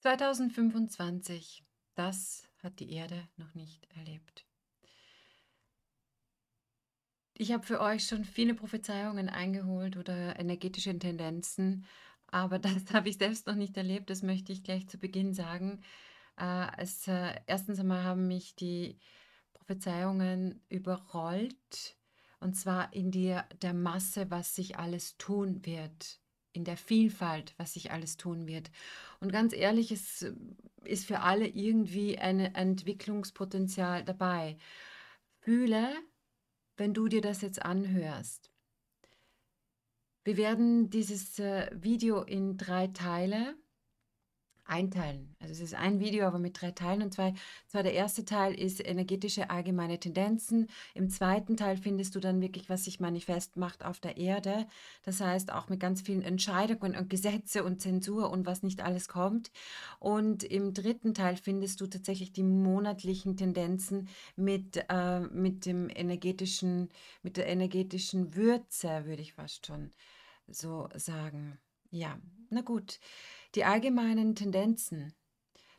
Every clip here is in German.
2025, das hat die Erde noch nicht erlebt. Ich habe für euch schon viele Prophezeiungen eingeholt oder energetische Tendenzen, aber das habe ich selbst noch nicht erlebt, das möchte ich gleich zu Beginn sagen. Äh, es, äh, erstens einmal haben mich die Prophezeiungen überrollt, und zwar in der, der Masse, was sich alles tun wird in der Vielfalt, was sich alles tun wird. Und ganz ehrlich, es äh, ist für alle irgendwie ein Entwicklungspotenzial dabei. Fühle, wenn du dir das jetzt anhörst. Wir werden dieses äh, Video in drei Teile einteilen. Also es ist ein Video, aber mit drei Teilen. Und zwar, zwar der erste Teil ist energetische allgemeine Tendenzen. Im zweiten Teil findest du dann wirklich, was sich manifest macht auf der Erde. Das heißt auch mit ganz vielen Entscheidungen und Gesetze und Zensur und was nicht alles kommt. Und im dritten Teil findest du tatsächlich die monatlichen Tendenzen mit, äh, mit dem energetischen, mit der energetischen Würze, würde ich fast schon so sagen. Ja, na gut. Die allgemeinen Tendenzen.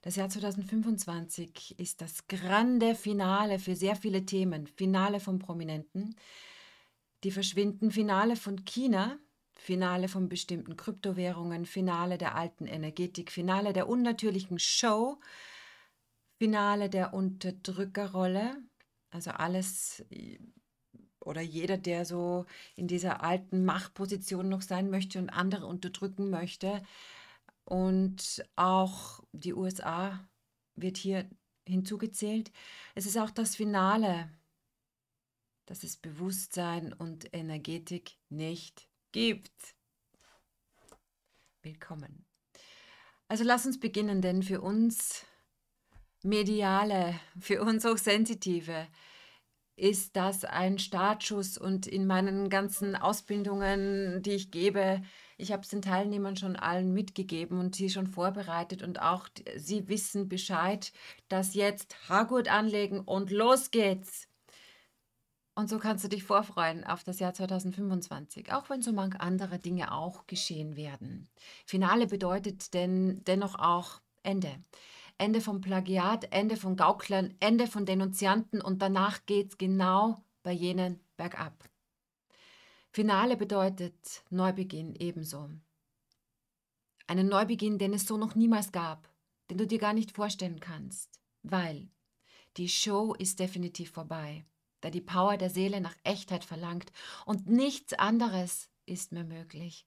Das Jahr 2025 ist das grande Finale für sehr viele Themen. Finale vom Prominenten, die verschwinden, Finale von China, Finale von bestimmten Kryptowährungen, Finale der alten Energetik, Finale der unnatürlichen Show, Finale der Unterdrückerrolle. Also alles oder jeder, der so in dieser alten Machtposition noch sein möchte und andere unterdrücken möchte. Und auch die USA wird hier hinzugezählt. Es ist auch das Finale, dass es Bewusstsein und Energetik nicht gibt. Willkommen. Also lass uns beginnen, denn für uns Mediale, für uns Hochsensitive, sensitive, ist das ein Startschuss und in meinen ganzen Ausbildungen, die ich gebe, ich habe es den Teilnehmern schon allen mitgegeben und sie schon vorbereitet und auch sie wissen Bescheid, dass jetzt Haargut anlegen und los geht's. Und so kannst du dich vorfreuen auf das Jahr 2025, auch wenn so manch andere Dinge auch geschehen werden. Finale bedeutet denn dennoch auch Ende. Ende vom Plagiat, Ende von Gauklern, Ende von Denunzianten und danach geht's genau bei jenen bergab. Finale bedeutet Neubeginn ebenso. Einen Neubeginn, den es so noch niemals gab, den du dir gar nicht vorstellen kannst, weil die Show ist definitiv vorbei, da die Power der Seele nach Echtheit verlangt und nichts anderes ist mehr möglich.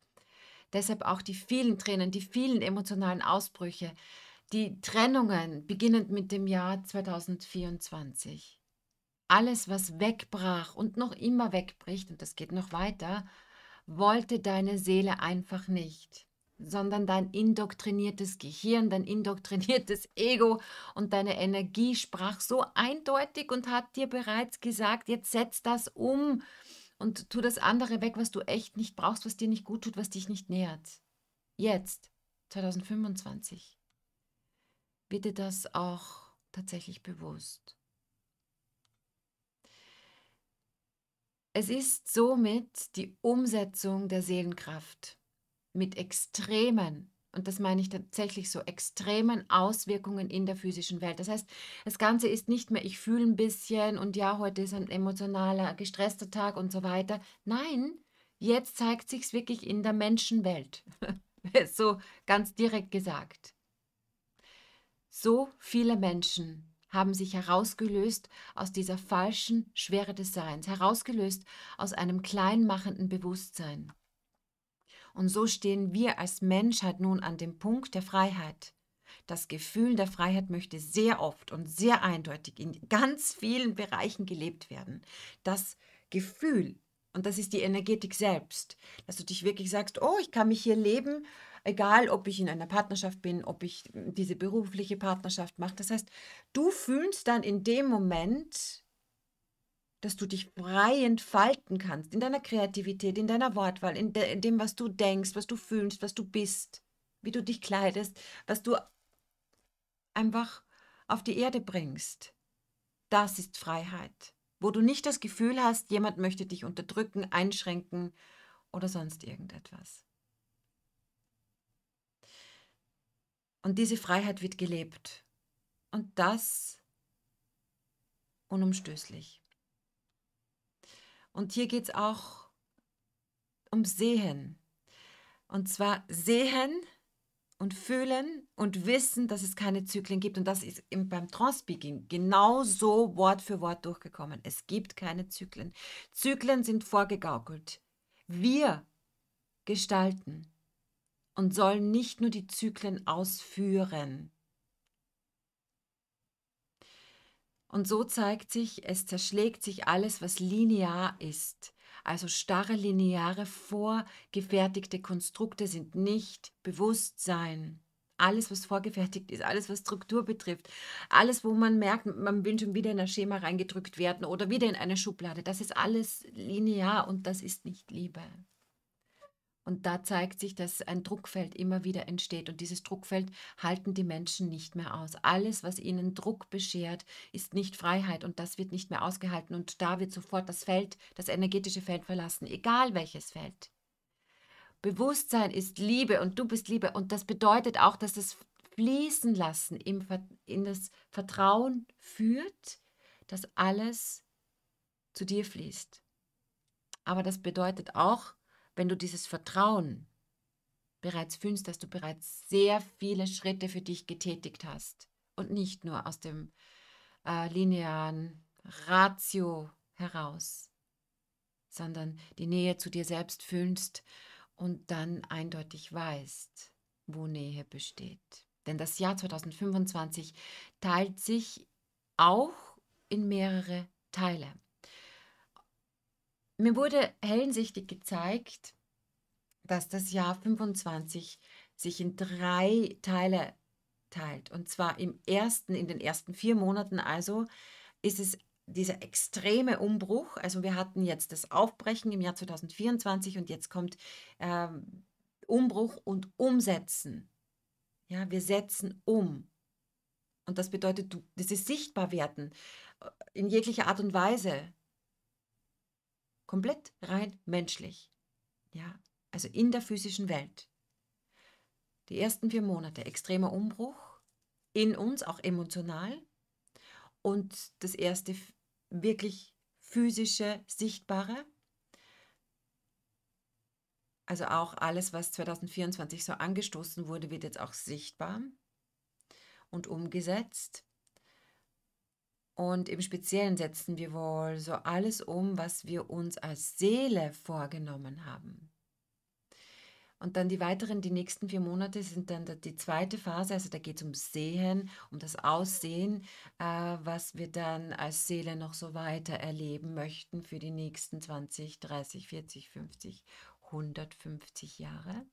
Deshalb auch die vielen Tränen, die vielen emotionalen Ausbrüche, die Trennungen, beginnend mit dem Jahr 2024. Alles, was wegbrach und noch immer wegbricht, und das geht noch weiter, wollte deine Seele einfach nicht, sondern dein indoktriniertes Gehirn, dein indoktriniertes Ego und deine Energie sprach so eindeutig und hat dir bereits gesagt, jetzt setz das um und tu das andere weg, was du echt nicht brauchst, was dir nicht gut tut, was dich nicht nährt. Jetzt, 2025 wird dir das auch tatsächlich bewusst. Es ist somit die Umsetzung der Seelenkraft mit extremen, und das meine ich tatsächlich so, extremen Auswirkungen in der physischen Welt. Das heißt, das Ganze ist nicht mehr, ich fühle ein bisschen und ja, heute ist ein emotionaler, gestresster Tag und so weiter. Nein, jetzt zeigt sich's wirklich in der Menschenwelt. so ganz direkt gesagt. So viele Menschen haben sich herausgelöst aus dieser falschen Schwere des Seins, herausgelöst aus einem kleinmachenden Bewusstsein. Und so stehen wir als Menschheit nun an dem Punkt der Freiheit. Das Gefühl der Freiheit möchte sehr oft und sehr eindeutig in ganz vielen Bereichen gelebt werden. Das Gefühl, und das ist die Energetik selbst, dass du dich wirklich sagst, oh, ich kann mich hier leben egal ob ich in einer Partnerschaft bin, ob ich diese berufliche Partnerschaft mache. Das heißt, du fühlst dann in dem Moment, dass du dich frei entfalten kannst in deiner Kreativität, in deiner Wortwahl, in, de in dem, was du denkst, was du fühlst, was du bist, wie du dich kleidest, was du einfach auf die Erde bringst. Das ist Freiheit, wo du nicht das Gefühl hast, jemand möchte dich unterdrücken, einschränken oder sonst irgendetwas. Und diese Freiheit wird gelebt. Und das unumstößlich. Und hier geht es auch um Sehen. Und zwar sehen und fühlen und wissen, dass es keine Zyklen gibt. Und das ist beim Trance-Speaking genau so Wort für Wort durchgekommen. Es gibt keine Zyklen. Zyklen sind vorgegaukelt. Wir gestalten und sollen nicht nur die Zyklen ausführen. Und so zeigt sich, es zerschlägt sich alles, was linear ist. Also starre lineare vorgefertigte Konstrukte sind nicht Bewusstsein. Alles, was vorgefertigt ist, alles, was Struktur betrifft, alles, wo man merkt, man will schon wieder in ein Schema reingedrückt werden oder wieder in eine Schublade, das ist alles linear und das ist nicht Liebe. Und da zeigt sich, dass ein Druckfeld immer wieder entsteht. Und dieses Druckfeld halten die Menschen nicht mehr aus. Alles, was ihnen Druck beschert, ist nicht Freiheit. Und das wird nicht mehr ausgehalten. Und da wird sofort das Feld, das energetische Feld verlassen, egal welches Feld. Bewusstsein ist Liebe und du bist Liebe. Und das bedeutet auch, dass das Fließen lassen im, in das Vertrauen führt, dass alles zu dir fließt. Aber das bedeutet auch, wenn du dieses Vertrauen bereits fühlst, dass du bereits sehr viele Schritte für dich getätigt hast und nicht nur aus dem äh, linearen Ratio heraus, sondern die Nähe zu dir selbst fühlst und dann eindeutig weißt, wo Nähe besteht. Denn das Jahr 2025 teilt sich auch in mehrere Teile. Mir wurde hellensichtig gezeigt, dass das Jahr 25 sich in drei Teile teilt. Und zwar im ersten, in den ersten vier Monaten also, ist es dieser extreme Umbruch. Also wir hatten jetzt das Aufbrechen im Jahr 2024 und jetzt kommt ähm, Umbruch und Umsetzen. Ja, wir setzen um. Und das bedeutet, das ist sichtbar werden äh, in jeglicher Art und Weise komplett rein menschlich. Ja, also in der physischen Welt. Die ersten vier Monate extremer Umbruch in uns, auch emotional. Und das erste wirklich physische, sichtbare. Also auch alles, was 2024 so angestoßen wurde, wird jetzt auch sichtbar und umgesetzt. Und im Speziellen setzen wir wohl so alles um, was wir uns als Seele vorgenommen haben. Und dann die weiteren, die nächsten vier Monate sind dann die zweite Phase, also da geht es ums Sehen, um das Aussehen, äh, was wir dann als Seele noch so weiter erleben möchten für die nächsten 20, 30, 40, 50, 150 Jahre.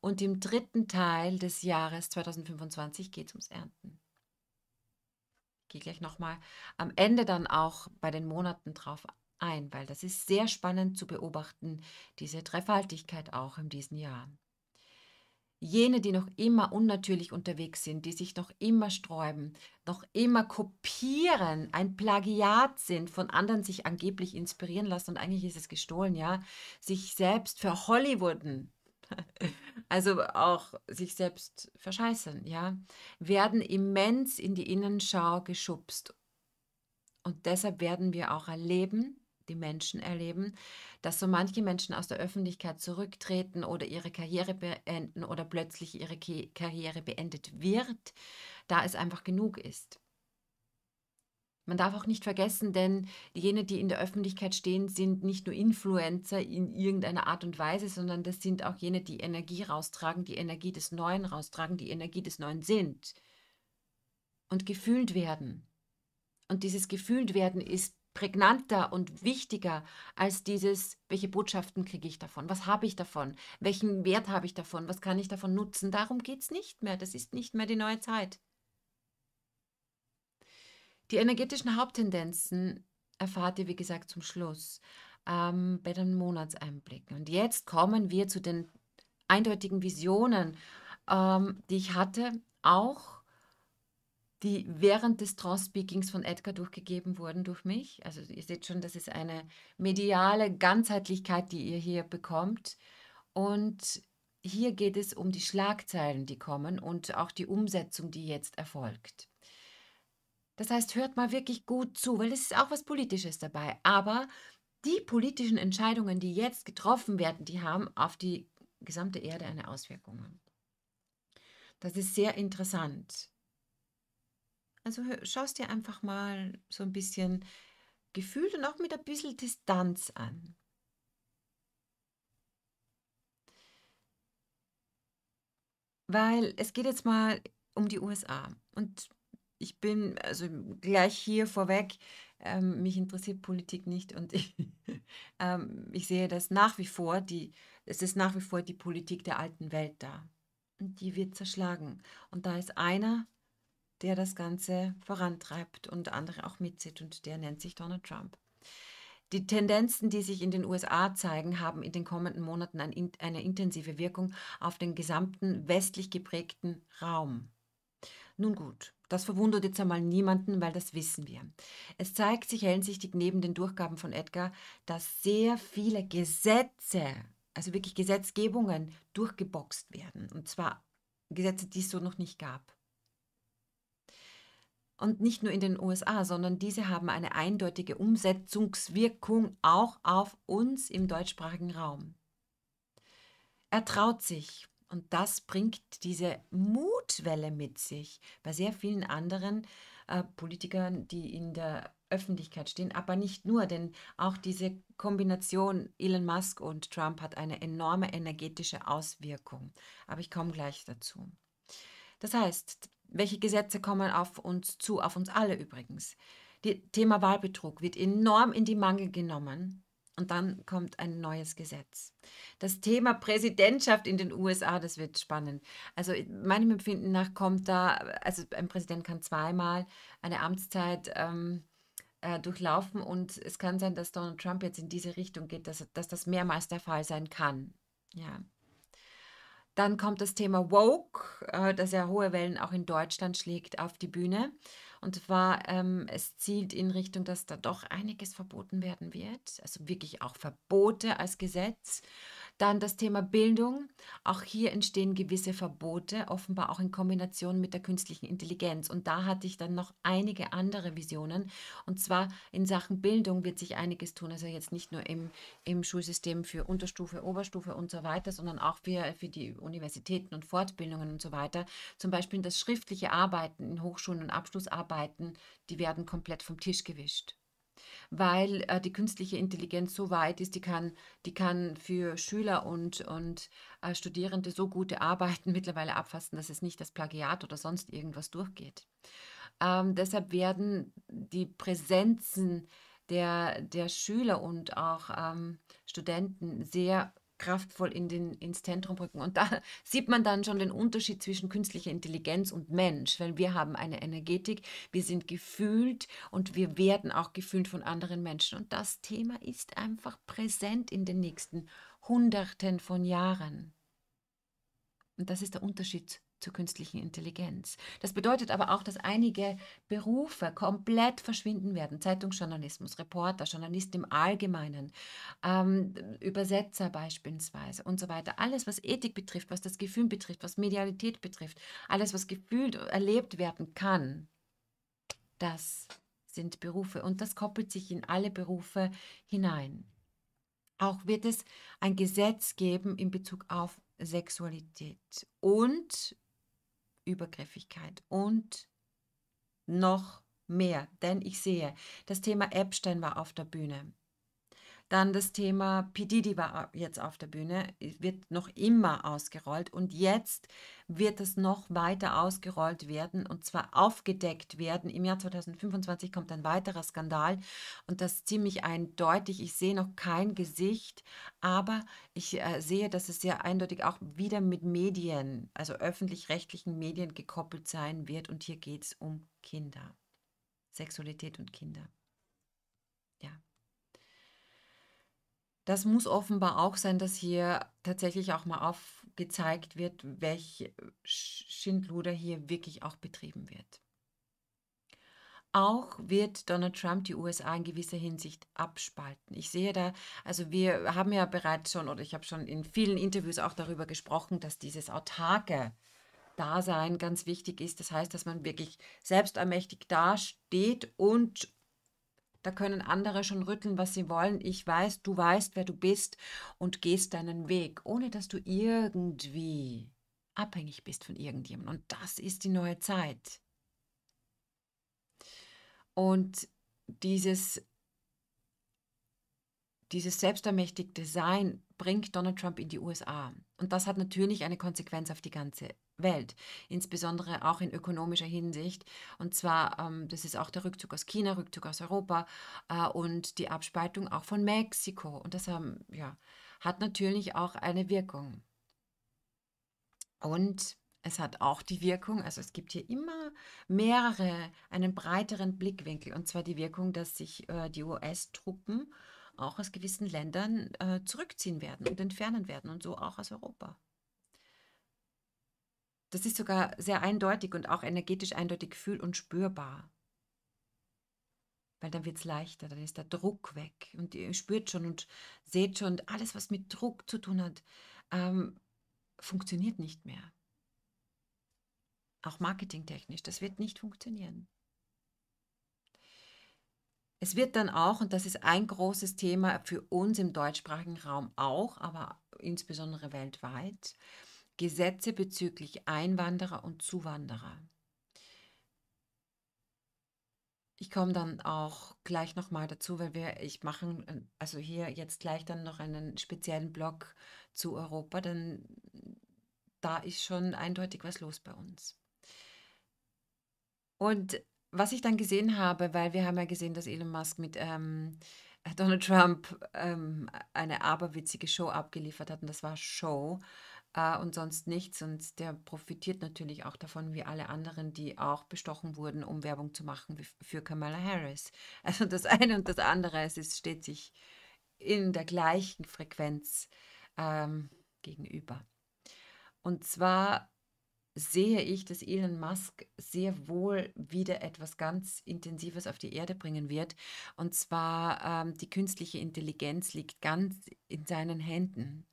Und im dritten Teil des Jahres 2025 geht es ums Ernten gehe gleich nochmal am Ende dann auch bei den Monaten drauf ein, weil das ist sehr spannend zu beobachten, diese Dreifaltigkeit auch in diesen Jahren. Jene, die noch immer unnatürlich unterwegs sind, die sich noch immer sträuben, noch immer kopieren, ein Plagiat sind, von anderen sich angeblich inspirieren lassen und eigentlich ist es gestohlen, ja, sich selbst verhollywooden, also auch sich selbst verscheißen, ja, werden immens in die Innenschau geschubst. Und deshalb werden wir auch erleben, die Menschen erleben, dass so manche Menschen aus der Öffentlichkeit zurücktreten oder ihre Karriere beenden oder plötzlich ihre Karriere beendet wird, da es einfach genug ist. Man darf auch nicht vergessen, denn jene, die in der Öffentlichkeit stehen, sind nicht nur Influencer in irgendeiner Art und Weise, sondern das sind auch jene, die Energie raustragen, die Energie des Neuen raustragen, die Energie des Neuen sind und gefühlt werden. Und dieses gefühlt werden ist prägnanter und wichtiger als dieses, welche Botschaften kriege ich davon, was habe ich davon, welchen Wert habe ich davon, was kann ich davon nutzen. Darum geht es nicht mehr, das ist nicht mehr die neue Zeit. Die energetischen Haupttendenzen erfahrt ihr, wie gesagt, zum Schluss ähm, bei den Monatseinblicken. Und jetzt kommen wir zu den eindeutigen Visionen, ähm, die ich hatte, auch die während des Trance-Speakings von Edgar durchgegeben wurden durch mich. Also ihr seht schon, das ist eine mediale Ganzheitlichkeit, die ihr hier bekommt. Und hier geht es um die Schlagzeilen, die kommen und auch die Umsetzung, die jetzt erfolgt. Das heißt, hört mal wirklich gut zu, weil es ist auch was Politisches dabei. Aber die politischen Entscheidungen, die jetzt getroffen werden, die haben auf die gesamte Erde eine Auswirkung. Das ist sehr interessant. Also schaust dir einfach mal so ein bisschen gefühlt und auch mit ein bisschen Distanz an. Weil es geht jetzt mal um die USA. Und ich bin, also gleich hier vorweg, ähm, mich interessiert Politik nicht und ich, ähm, ich sehe das nach wie vor, die, es ist nach wie vor die Politik der alten Welt da. Und die wird zerschlagen. Und da ist einer, der das Ganze vorantreibt und andere auch mitzieht und der nennt sich Donald Trump. Die Tendenzen, die sich in den USA zeigen, haben in den kommenden Monaten ein, eine intensive Wirkung auf den gesamten westlich geprägten Raum. Nun gut, das verwundert jetzt einmal niemanden, weil das wissen wir. Es zeigt sich hellensichtig neben den Durchgaben von Edgar, dass sehr viele Gesetze, also wirklich Gesetzgebungen, durchgeboxt werden. Und zwar Gesetze, die es so noch nicht gab. Und nicht nur in den USA, sondern diese haben eine eindeutige Umsetzungswirkung auch auf uns im deutschsprachigen Raum. Er traut sich, und das bringt diese Mutwelle mit sich bei sehr vielen anderen äh, Politikern, die in der Öffentlichkeit stehen, aber nicht nur, denn auch diese Kombination Elon Musk und Trump hat eine enorme energetische Auswirkung. Aber ich komme gleich dazu. Das heißt, welche Gesetze kommen auf uns zu, auf uns alle übrigens? Das Thema Wahlbetrug wird enorm in die Mangel genommen. Und dann kommt ein neues Gesetz. Das Thema Präsidentschaft in den USA, das wird spannend. Also meinem Empfinden nach kommt da, also ein Präsident kann zweimal eine Amtszeit ähm, äh, durchlaufen und es kann sein, dass Donald Trump jetzt in diese Richtung geht, dass, dass das mehrmals der Fall sein kann. Ja. Dann kommt das Thema Woke, äh, das ja hohe Wellen auch in Deutschland schlägt, auf die Bühne. Und zwar, ähm, es zielt in Richtung, dass da doch einiges verboten werden wird. Also wirklich auch Verbote als Gesetz. Dann das Thema Bildung. Auch hier entstehen gewisse Verbote, offenbar auch in Kombination mit der künstlichen Intelligenz. Und da hatte ich dann noch einige andere Visionen. Und zwar in Sachen Bildung wird sich einiges tun. Also jetzt nicht nur im, im Schulsystem für Unterstufe, Oberstufe und so weiter, sondern auch für, für die Universitäten und Fortbildungen und so weiter. Zum Beispiel das schriftliche Arbeiten in Hochschulen und Abschlussarbeiten, die werden komplett vom Tisch gewischt weil äh, die künstliche Intelligenz so weit ist, die kann, die kann für Schüler und, und äh, Studierende so gute Arbeiten mittlerweile abfassen, dass es nicht das Plagiat oder sonst irgendwas durchgeht. Ähm, deshalb werden die Präsenzen der, der Schüler und auch ähm, Studenten sehr kraftvoll in den, ins Zentrum rücken. Und da sieht man dann schon den Unterschied zwischen künstlicher Intelligenz und Mensch, weil wir haben eine Energetik, wir sind gefühlt und wir werden auch gefühlt von anderen Menschen. Und das Thema ist einfach präsent in den nächsten Hunderten von Jahren. Und das ist der Unterschied zur künstlichen Intelligenz. Das bedeutet aber auch, dass einige Berufe komplett verschwinden werden. Zeitungsjournalismus, Reporter, Journalist im Allgemeinen, ähm, Übersetzer beispielsweise und so weiter. Alles, was Ethik betrifft, was das Gefühl betrifft, was Medialität betrifft, alles, was gefühlt erlebt werden kann, das sind Berufe und das koppelt sich in alle Berufe hinein. Auch wird es ein Gesetz geben in Bezug auf Sexualität und Übergriffigkeit und noch mehr, denn ich sehe, das Thema Epstein war auf der Bühne. Dann das Thema Pididi war jetzt auf der Bühne, wird noch immer ausgerollt und jetzt wird es noch weiter ausgerollt werden und zwar aufgedeckt werden. Im Jahr 2025 kommt ein weiterer Skandal und das ziemlich eindeutig. Ich sehe noch kein Gesicht, aber ich äh, sehe, dass es sehr eindeutig auch wieder mit Medien, also öffentlich-rechtlichen Medien gekoppelt sein wird und hier geht es um Kinder. Sexualität und Kinder. Ja das muss offenbar auch sein, dass hier tatsächlich auch mal aufgezeigt wird, welch Schindluder hier wirklich auch betrieben wird. Auch wird Donald Trump die USA in gewisser Hinsicht abspalten. Ich sehe da, also wir haben ja bereits schon, oder ich habe schon in vielen Interviews auch darüber gesprochen, dass dieses autarke Dasein ganz wichtig ist. Das heißt, dass man wirklich selbstermächtigt dasteht und da können andere schon rütteln, was sie wollen. Ich weiß, du weißt, wer du bist und gehst deinen Weg, ohne dass du irgendwie abhängig bist von irgendjemandem. Und das ist die neue Zeit. Und dieses, dieses selbstermächtigte Sein bringt Donald Trump in die USA. Und das hat natürlich eine Konsequenz auf die ganze Welt. Welt, insbesondere auch in ökonomischer Hinsicht. Und zwar, ähm, das ist auch der Rückzug aus China, Rückzug aus Europa äh, und die Abspaltung auch von Mexiko. Und das haben, ähm, ja, hat natürlich auch eine Wirkung. Und es hat auch die Wirkung, also es gibt hier immer mehrere, einen breiteren Blickwinkel, und zwar die Wirkung, dass sich äh, die US-Truppen auch aus gewissen Ländern äh, zurückziehen werden und entfernen werden und so auch aus Europa. Das ist sogar sehr eindeutig und auch energetisch eindeutig fühl- und spürbar. Weil dann wird es leichter, dann ist der Druck weg. Und ihr spürt schon und seht schon, alles, was mit Druck zu tun hat, ähm, funktioniert nicht mehr. Auch marketingtechnisch, das wird nicht funktionieren. Es wird dann auch, und das ist ein großes Thema für uns im deutschsprachigen Raum auch, aber insbesondere weltweit, Gesetze bezüglich Einwanderer und Zuwanderer. Ich komme dann auch gleich nochmal dazu, weil wir, ich mache also hier jetzt gleich dann noch einen speziellen Blog zu Europa, denn da ist schon eindeutig was los bei uns. Und was ich dann gesehen habe, weil wir haben ja gesehen, dass Elon Musk mit ähm, Donald Trump ähm, eine aberwitzige Show abgeliefert hat und das war Show äh, und sonst nichts. Und der profitiert natürlich auch davon, wie alle anderen, die auch bestochen wurden, um Werbung zu machen für Kamala Harris. Also das eine und das andere, es ist, steht sich in der gleichen Frequenz ähm, gegenüber. Und zwar sehe ich, dass Elon Musk sehr wohl wieder etwas ganz Intensives auf die Erde bringen wird. Und zwar ähm, die künstliche Intelligenz liegt ganz in seinen Händen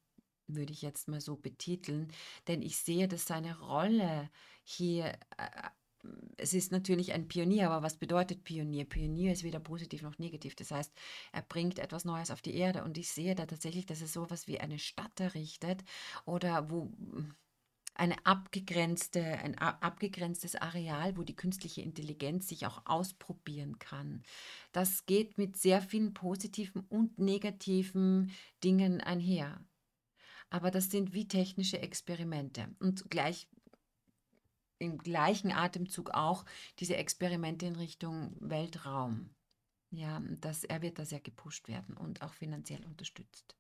würde ich jetzt mal so betiteln, denn ich sehe, dass seine Rolle hier, äh, äh, es ist natürlich ein Pionier, aber was bedeutet Pionier? Pionier ist weder positiv noch negativ, das heißt, er bringt etwas Neues auf die Erde und ich sehe da tatsächlich, dass er sowas wie eine Stadt errichtet oder wo äh, eine abgegrenzte, ein abgegrenztes Areal, wo die künstliche Intelligenz sich auch ausprobieren kann. Das geht mit sehr vielen positiven und negativen Dingen einher aber das sind wie technische Experimente. Und gleich im gleichen Atemzug auch diese Experimente in Richtung Weltraum. Ja, das, er wird da sehr gepusht werden und auch finanziell unterstützt.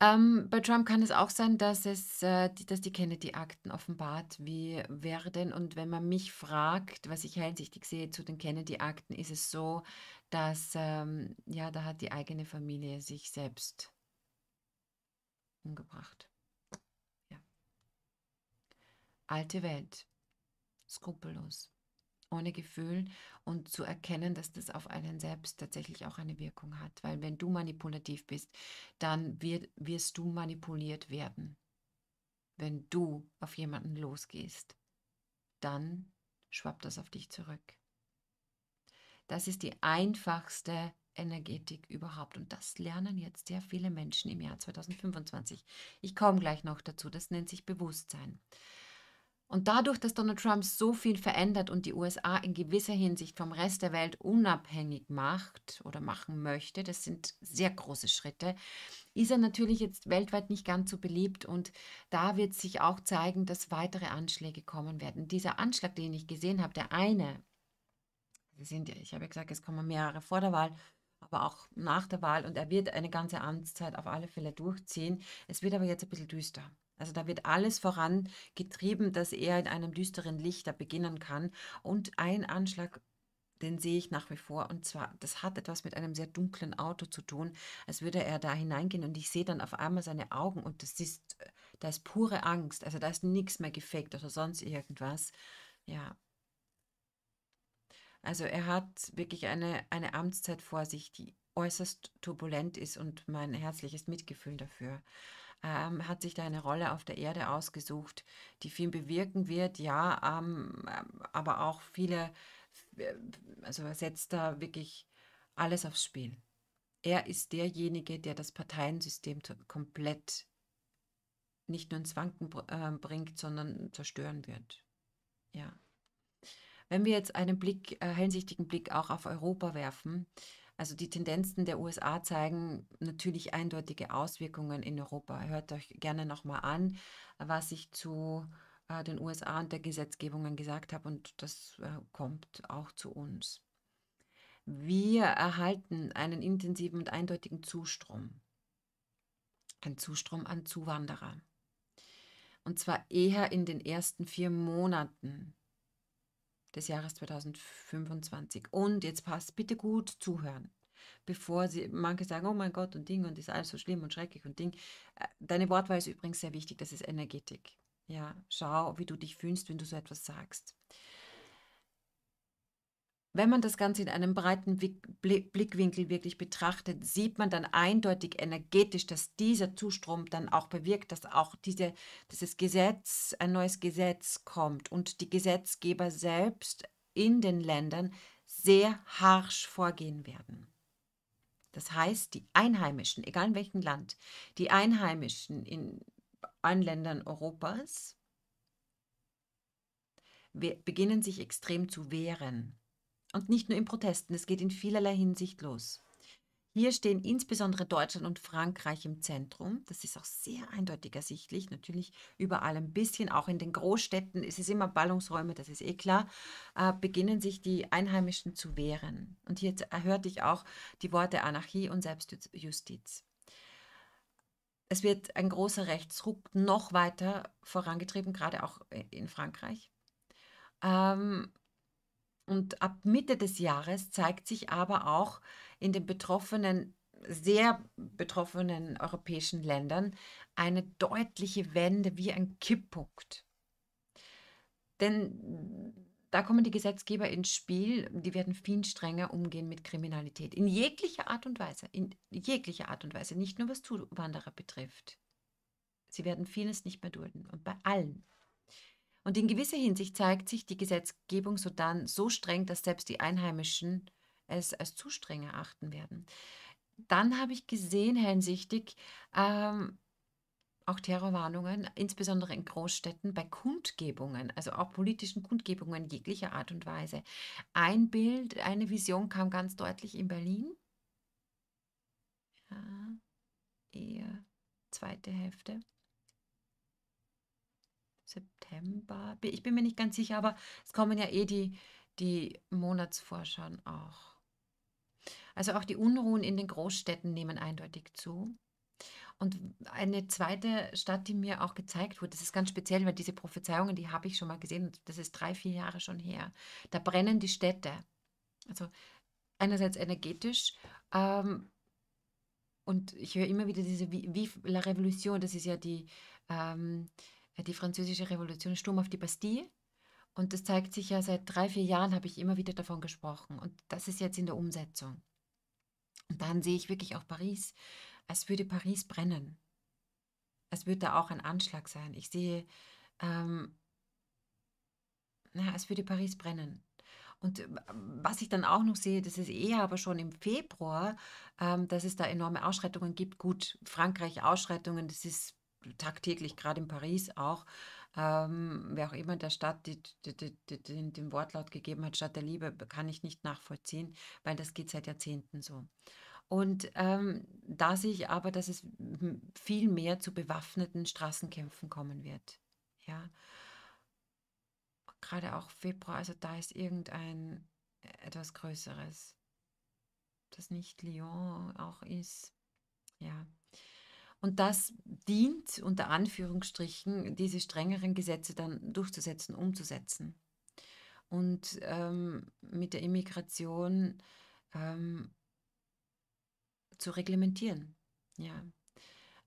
Ähm, bei Trump kann es auch sein, dass, es, äh, die, dass die Kennedy-Akten offenbart wie werden. Und wenn man mich fragt, was ich hellsichtig sehe zu den Kennedy-Akten, ist es so, dass ähm, ja, da hat die eigene Familie sich selbst umgebracht. Ja. Alte Welt, skrupellos, ohne Gefühl und zu erkennen, dass das auf einen selbst tatsächlich auch eine Wirkung hat. Weil wenn du manipulativ bist, dann wird, wirst du manipuliert werden. Wenn du auf jemanden losgehst, dann schwappt das auf dich zurück. Das ist die einfachste Energetik überhaupt. Und das lernen jetzt sehr viele Menschen im Jahr 2025. Ich komme gleich noch dazu. Das nennt sich Bewusstsein. Und dadurch, dass Donald Trump so viel verändert und die USA in gewisser Hinsicht vom Rest der Welt unabhängig macht oder machen möchte, das sind sehr große Schritte, ist er natürlich jetzt weltweit nicht ganz so beliebt und da wird sich auch zeigen, dass weitere Anschläge kommen werden. Dieser Anschlag, den ich gesehen habe, der eine, sind, ich habe ja gesagt, es kommen mehrere vor der Wahl, aber auch nach der Wahl. Und er wird eine ganze Amtszeit auf alle Fälle durchziehen. Es wird aber jetzt ein bisschen düster. Also da wird alles vorangetrieben, dass er in einem düsteren Licht da beginnen kann. Und ein Anschlag, den sehe ich nach wie vor. Und zwar, das hat etwas mit einem sehr dunklen Auto zu tun, als würde er da hineingehen. Und ich sehe dann auf einmal seine Augen und das ist, da ist pure Angst. Also da ist nichts mehr gefaked oder sonst irgendwas. Ja, also er hat wirklich eine, eine Amtszeit vor sich, die äußerst turbulent ist und mein herzliches Mitgefühl dafür. Ähm, hat sich da eine Rolle auf der Erde ausgesucht, die viel bewirken wird, ja, ähm, aber auch viele, äh, also er setzt da wirklich alles aufs Spiel. Er ist derjenige, der das Parteiensystem komplett nicht nur ins Wanken äh, bringt, sondern zerstören wird. Ja. Wenn wir jetzt einen Blick, äh, hellsichtigen Blick auch auf Europa werfen, also die Tendenzen der USA zeigen natürlich eindeutige Auswirkungen in Europa. Hört euch gerne nochmal an, was ich zu äh, den USA und der Gesetzgebungen gesagt habe und das äh, kommt auch zu uns. Wir erhalten einen intensiven und eindeutigen Zustrom. Ein Zustrom an Zuwanderer. Und zwar eher in den ersten vier Monaten des Jahres 2025. Und jetzt passt bitte gut zuhören. Bevor sie, manche sagen, oh mein Gott und Ding und ist alles so schlimm und schrecklich und Ding. Äh, deine Wortwahl ist übrigens sehr wichtig, das ist Energetik. Ja, schau, wie du dich fühlst, wenn du so etwas sagst. Wenn man das Ganze in einem breiten Blickwinkel wirklich betrachtet, sieht man dann eindeutig energetisch, dass dieser Zustrom dann auch bewirkt, dass auch diese, dieses Gesetz, ein neues Gesetz kommt und die Gesetzgeber selbst in den Ländern sehr harsch vorgehen werden. Das heißt, die Einheimischen, egal in welchem Land, die Einheimischen in allen Ländern Europas beginnen sich extrem zu wehren und nicht nur in Protesten, es geht in vielerlei Hinsicht los. Hier stehen insbesondere Deutschland und Frankreich im Zentrum. Das ist auch sehr eindeutig ersichtlich. Natürlich überall ein bisschen, auch in den Großstädten ist es immer Ballungsräume, das ist eh klar, äh, beginnen sich die Einheimischen zu wehren. Und hier hörte ich auch die Worte Anarchie und Selbstjustiz. Es wird ein großer Rechtsruck noch weiter vorangetrieben, gerade auch in Frankreich. Ähm, und ab Mitte des Jahres zeigt sich aber auch in den betroffenen, sehr betroffenen europäischen Ländern eine deutliche Wende wie ein Kipppunkt. Denn da kommen die Gesetzgeber ins Spiel, die werden viel strenger umgehen mit Kriminalität. In jeglicher Art und Weise, in jeglicher Art und Weise, nicht nur was Zuwanderer betrifft. Sie werden vieles nicht mehr dulden und bei allen und in gewisser Hinsicht zeigt sich die Gesetzgebung sodann so streng, dass selbst die Einheimischen es als zu streng erachten werden. Dann habe ich gesehen, hinsichtlich ähm, auch Terrorwarnungen, insbesondere in Großstädten bei Kundgebungen, also auch politischen Kundgebungen jeglicher Art und Weise. Ein Bild, eine Vision kam ganz deutlich in Berlin. Ja, eher zweite Hälfte. September. Ich bin mir nicht ganz sicher, aber es kommen ja eh die, die Monatsvorschauen auch. Also auch die Unruhen in den Großstädten nehmen eindeutig zu. Und eine zweite Stadt, die mir auch gezeigt wurde, das ist ganz speziell, weil diese Prophezeiungen, die habe ich schon mal gesehen, das ist drei, vier Jahre schon her. Da brennen die Städte. Also einerseits energetisch ähm, und ich höre immer wieder diese Vive la Revolution, das ist ja die, ähm, die französische Revolution, Sturm auf die Bastille. Und das zeigt sich ja seit drei, vier Jahren, habe ich immer wieder davon gesprochen. Und das ist jetzt in der Umsetzung. Und dann sehe ich wirklich auch Paris, als würde Paris brennen. Als würde da auch ein Anschlag sein. Ich sehe, ähm, na, als würde Paris brennen. Und äh, was ich dann auch noch sehe, das ist eher aber schon im Februar, ähm, dass es da enorme Ausschreitungen gibt. Gut, Frankreich Ausschreitungen, das ist tagtäglich, gerade in Paris auch, ähm, wer auch immer der Stadt die, die, die, den, den Wortlaut gegeben hat, Stadt der Liebe, kann ich nicht nachvollziehen, weil das geht seit Jahrzehnten so. Und ähm, da sehe ich aber, dass es viel mehr zu bewaffneten Straßenkämpfen kommen wird. Ja. Gerade auch Februar, also da ist irgendein äh, etwas Größeres, das nicht Lyon auch ist. Ja. Und das dient unter Anführungsstrichen, diese strengeren Gesetze dann durchzusetzen, umzusetzen. Und ähm, mit der Immigration ähm, zu reglementieren. Ja.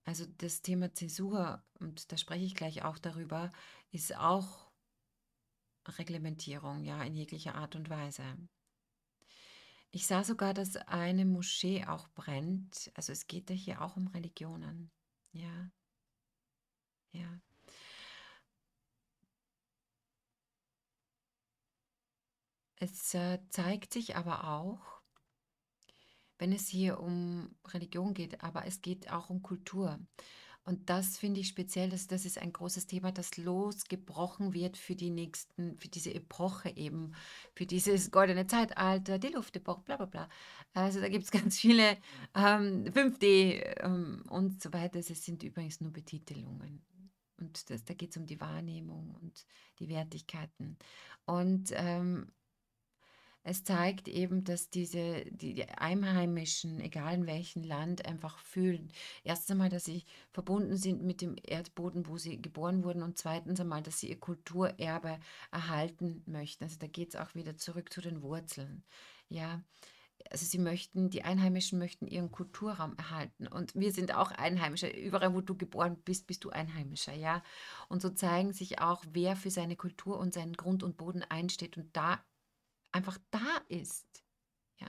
Also das Thema Zensur, und da spreche ich gleich auch darüber, ist auch Reglementierung, ja, in jeglicher Art und Weise. Ich sah sogar, dass eine Moschee auch brennt. Also es geht ja hier auch um Religionen. Ja. Ja. Es äh, zeigt sich aber auch, wenn es hier um Religion geht, aber es geht auch um Kultur. Und das finde ich speziell, dass das ist ein großes Thema, das losgebrochen wird für die nächsten, für diese Epoche eben, für dieses goldene Zeitalter, die Luftepoche, bla bla bla. Also da gibt es ganz viele ähm, 5D ähm, und so weiter. Es sind übrigens nur Betitelungen. Und das, da geht es um die Wahrnehmung und die Wertigkeiten. Und ähm, es zeigt eben, dass diese die, Einheimischen, egal in welchem Land, einfach fühlen. Erstens einmal, dass sie verbunden sind mit dem Erdboden, wo sie geboren wurden, und zweitens einmal, dass sie ihr Kulturerbe erhalten möchten. Also da geht es auch wieder zurück zu den Wurzeln. Ja. Also sie möchten, die Einheimischen möchten ihren Kulturraum erhalten. Und wir sind auch Einheimische. Überall, wo du geboren bist, bist du Einheimischer, ja. Und so zeigen sich auch, wer für seine Kultur und seinen Grund und Boden einsteht. Und da einfach da ist. Ja,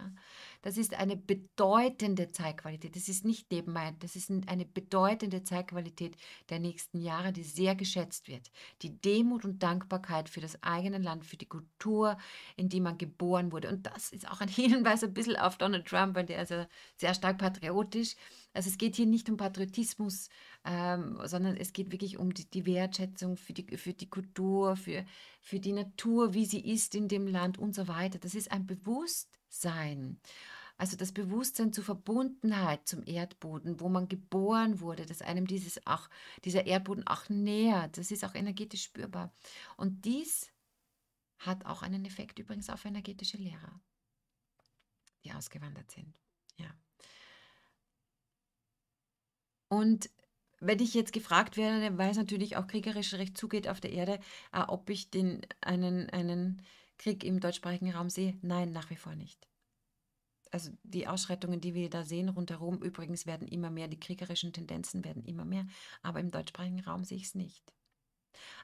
das ist eine bedeutende Zeitqualität. Das ist nicht nebenbei, das ist eine bedeutende Zeitqualität der nächsten Jahre, die sehr geschätzt wird. Die Demut und Dankbarkeit für das eigene Land, für die Kultur, in die man geboren wurde. Und das ist auch ein Hinweis ein bisschen auf Donald Trump, weil der ist ja sehr stark patriotisch. Also es geht hier nicht um Patriotismus, ähm, sondern es geht wirklich um die, die Wertschätzung für die, für die Kultur, für, für die Natur, wie sie ist in dem Land und so weiter. Das ist ein bewusst sein. Also das Bewusstsein zur Verbundenheit zum Erdboden, wo man geboren wurde, dass einem dieses auch, dieser Erdboden auch nähert. Das ist auch energetisch spürbar. Und dies hat auch einen Effekt übrigens auf energetische Lehrer, die ausgewandert sind. Ja. Und wenn ich jetzt gefragt werde, weil es natürlich auch kriegerisch recht zugeht auf der Erde, äh, ob ich den einen, einen Krieg im deutschsprachigen Raum sehe? Nein, nach wie vor nicht. Also die Ausschreitungen, die wir da sehen rundherum, übrigens werden immer mehr, die kriegerischen Tendenzen werden immer mehr, aber im deutschsprachigen Raum sehe ich es nicht.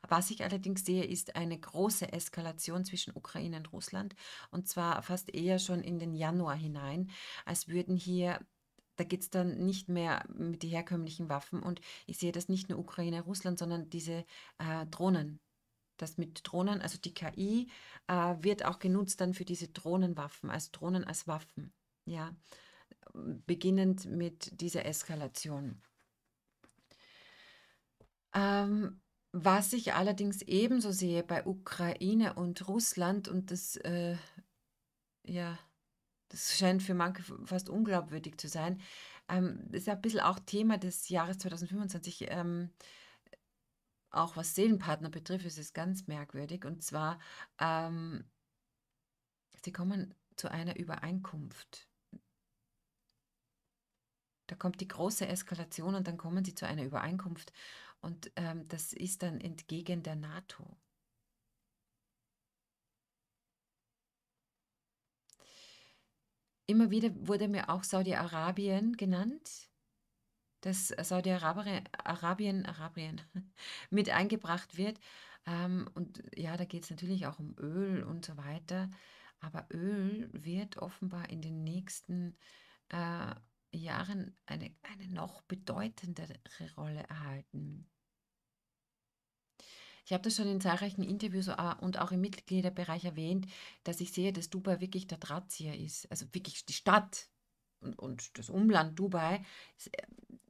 Was ich allerdings sehe, ist eine große Eskalation zwischen Ukraine und Russland, und zwar fast eher schon in den Januar hinein, als würden hier da geht es dann nicht mehr mit den herkömmlichen Waffen. Und ich sehe das nicht nur Ukraine, Russland, sondern diese äh, Drohnen, dass mit Drohnen, also die KI äh, wird auch genutzt dann für diese Drohnenwaffen, als Drohnen als Waffen, ja, beginnend mit dieser Eskalation. Ähm, was ich allerdings ebenso sehe bei Ukraine und Russland und das, äh, ja, das scheint für manche fast unglaubwürdig zu sein, ähm, ist ein bisschen auch Thema des Jahres 2025. Ähm, auch was Seelenpartner betrifft, ist es ganz merkwürdig. Und zwar, ähm, sie kommen zu einer Übereinkunft. Da kommt die große Eskalation und dann kommen sie zu einer Übereinkunft. Und ähm, das ist dann entgegen der NATO. Immer wieder wurde mir auch Saudi-Arabien genannt dass Saudi-Arabien Arabien, Arabien mit eingebracht wird. Ähm, und ja, da geht es natürlich auch um Öl und so weiter. Aber Öl wird offenbar in den nächsten äh, Jahren eine, eine noch bedeutendere Rolle erhalten. Ich habe das schon in zahlreichen Interviews äh, und auch im Mitgliederbereich erwähnt, dass ich sehe, dass Dubai wirklich der Drahtzieher ist. Also wirklich die Stadt, und, und das Umland Dubai äh,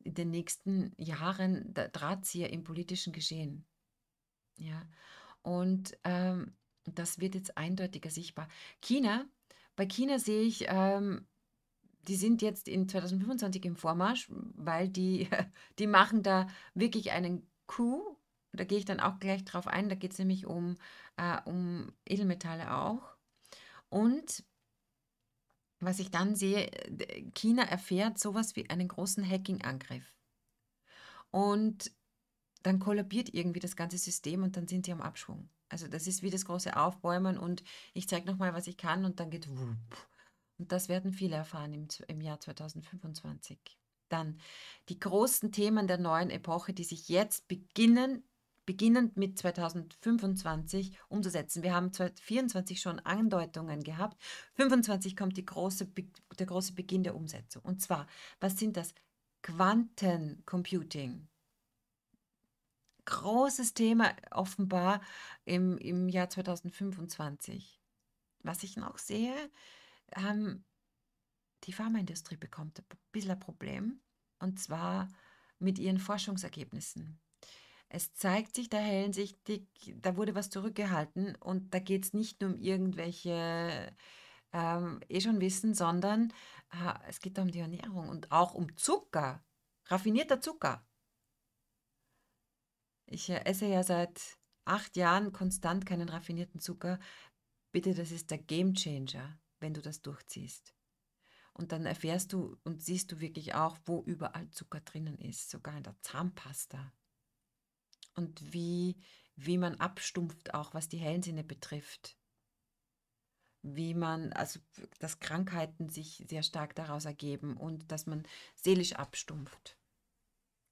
in den nächsten Jahren der Drahtzieher im politischen Geschehen. Ja. Und ähm, das wird jetzt eindeutiger sichtbar. China, bei China sehe ich, ähm, die sind jetzt in 2025 im Vormarsch, weil die, die machen da wirklich einen Coup. Da gehe ich dann auch gleich drauf ein. Da geht es nämlich um, äh, um Edelmetalle auch. Und was ich dann sehe, China erfährt sowas wie einen großen Hacking-Angriff. Und dann kollabiert irgendwie das ganze System und dann sind sie am Abschwung. Also das ist wie das große Aufbäumen und ich zeige nochmal, was ich kann und dann geht wupp. Und das werden viele erfahren im, im Jahr 2025. Dann die großen Themen der neuen Epoche, die sich jetzt beginnen beginnend mit 2025 umzusetzen. Wir haben 2024 schon Andeutungen gehabt. 2025 kommt große, der große Beginn der Umsetzung. Und zwar, was sind das? Quantencomputing. Großes Thema offenbar im, im Jahr 2025. Was ich noch sehe, ähm, die Pharmaindustrie bekommt ein bisschen ein Problem. Und zwar mit ihren Forschungsergebnissen. Es zeigt sich da hellensichtig, da wurde was zurückgehalten und da geht es nicht nur um irgendwelche ähm, eh schon wissen, sondern äh, es geht um die Ernährung und auch um Zucker, raffinierter Zucker. Ich äh, esse ja seit acht Jahren konstant keinen raffinierten Zucker. Bitte, das ist der Game Changer, wenn du das durchziehst. Und dann erfährst du und siehst du wirklich auch, wo überall Zucker drinnen ist, sogar in der Zahnpasta und wie, wie man abstumpft, auch was die hellen Sinne betrifft. Wie man, also dass Krankheiten sich sehr stark daraus ergeben und dass man seelisch abstumpft.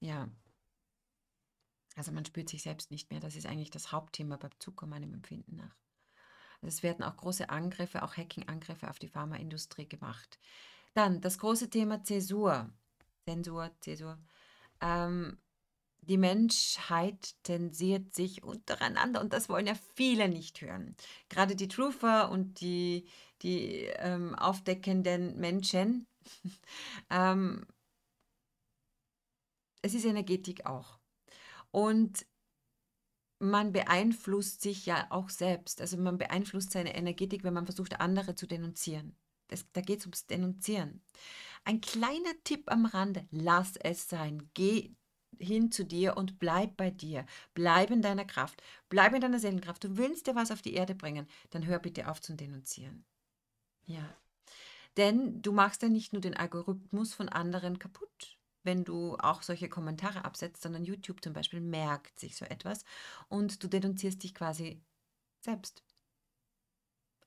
Ja. Also man spürt sich selbst nicht mehr. Das ist eigentlich das Hauptthema beim Zucker, meinem Empfinden nach. Also, es werden auch große Angriffe, auch Hacking-Angriffe auf die Pharmaindustrie gemacht. Dann das große Thema Zäsur. Zensur, Zäsur. Ähm, die Menschheit tensiert sich untereinander und das wollen ja viele nicht hören. Gerade die Truther und die, die ähm, aufdeckenden Menschen. ähm, es ist Energetik auch. Und man beeinflusst sich ja auch selbst. Also man beeinflusst seine Energetik, wenn man versucht, andere zu denunzieren. Das, da geht es ums Denunzieren. Ein kleiner Tipp am Rande, lass es sein. Geh hin zu dir und bleib bei dir. Bleib in deiner Kraft. Bleib in deiner Seelenkraft. Du willst dir was auf die Erde bringen, dann hör bitte auf zu denunzieren. Ja. Denn du machst ja nicht nur den Algorithmus von anderen kaputt, wenn du auch solche Kommentare absetzt, sondern YouTube zum Beispiel merkt sich so etwas und du denunzierst dich quasi selbst.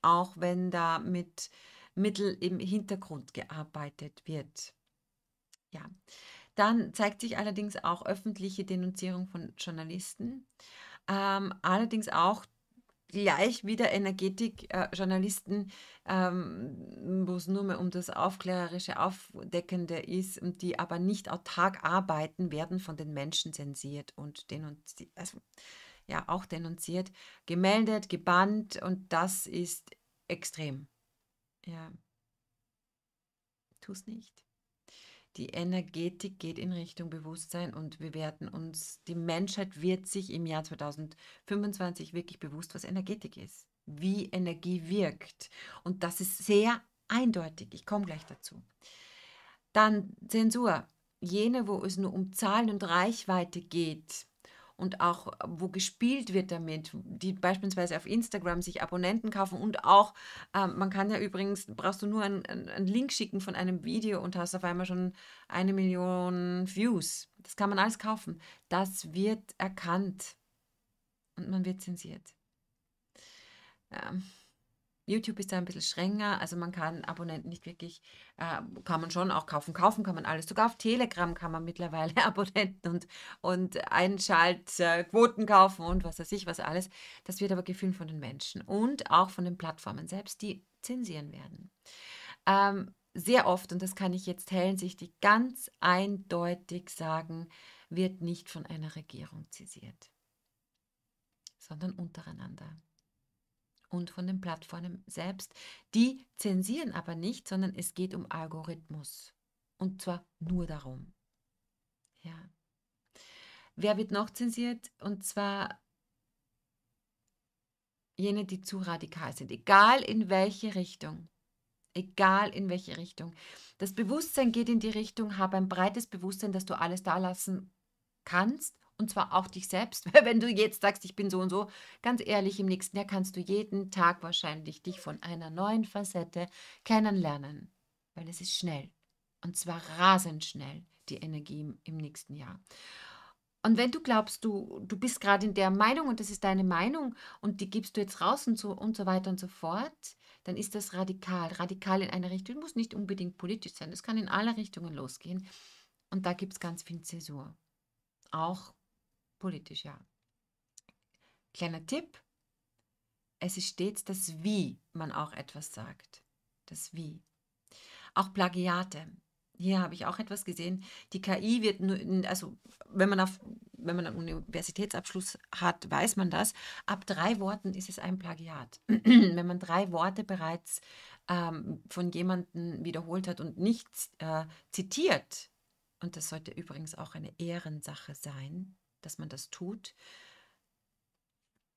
Auch wenn da mit Mittel im Hintergrund gearbeitet wird. Ja. Dann zeigt sich allerdings auch öffentliche Denunzierung von Journalisten. Ähm, allerdings auch gleich wieder Energetikjournalisten, äh, ähm, wo es nur mehr um das Aufklärerische, Aufdeckende ist, die aber nicht autark arbeiten, werden von den Menschen zensiert und denunziert, also, ja, auch denunziert, gemeldet, gebannt und das ist extrem. Ja. Tu's nicht. Die Energetik geht in Richtung Bewusstsein und wir werden uns, die Menschheit wird sich im Jahr 2025 wirklich bewusst, was Energetik ist, wie Energie wirkt. Und das ist sehr eindeutig. Ich komme gleich dazu. Dann Zensur. Jene, wo es nur um Zahlen und Reichweite geht, und auch wo gespielt wird damit, die beispielsweise auf Instagram sich Abonnenten kaufen und auch, äh, man kann ja übrigens, brauchst du nur einen, einen Link schicken von einem Video und hast auf einmal schon eine Million Views. Das kann man alles kaufen. Das wird erkannt und man wird zensiert. Ja. Ähm, YouTube ist da ein bisschen strenger, also man kann Abonnenten nicht wirklich, äh, kann man schon auch kaufen, kaufen kann man alles. Sogar auf Telegram kann man mittlerweile Abonnenten und, und Einschaltquoten kaufen und was weiß ich, was alles. Das wird aber gefühlt von den Menschen und auch von den Plattformen selbst, die zensieren werden. Ähm, sehr oft, und das kann ich jetzt hellensichtig ganz eindeutig sagen, wird nicht von einer Regierung zensiert, sondern untereinander und von den Plattformen selbst. Die zensieren aber nicht, sondern es geht um Algorithmus. Und zwar nur darum. Ja. Wer wird noch zensiert? Und zwar jene, die zu radikal sind, egal in welche Richtung. Egal in welche Richtung. Das Bewusstsein geht in die Richtung, habe ein breites Bewusstsein, dass du alles da lassen kannst und zwar auch dich selbst. Weil wenn du jetzt sagst, ich bin so und so, ganz ehrlich, im nächsten Jahr kannst du jeden Tag wahrscheinlich dich von einer neuen Facette kennenlernen, weil es ist schnell und zwar rasend schnell die Energie im, im nächsten Jahr. Und wenn du glaubst, du, du bist gerade in der Meinung und das ist deine Meinung und die gibst du jetzt raus und so und so weiter und so fort, dann ist das radikal. Radikal in einer Richtung muss nicht unbedingt politisch sein, das kann in alle Richtungen losgehen. Und da gibt es ganz viel Zäsur. Auch politisch, ja. Kleiner Tipp, es ist stets das Wie man auch etwas sagt. Das Wie. Auch Plagiate. Hier habe ich auch etwas gesehen. Die KI wird nur, also wenn man, auf, wenn man einen Universitätsabschluss hat, weiß man das. Ab drei Worten ist es ein Plagiat. wenn man drei Worte bereits ähm, von jemandem wiederholt hat und nicht äh, zitiert, und das sollte übrigens auch eine Ehrensache sein, dass man das tut.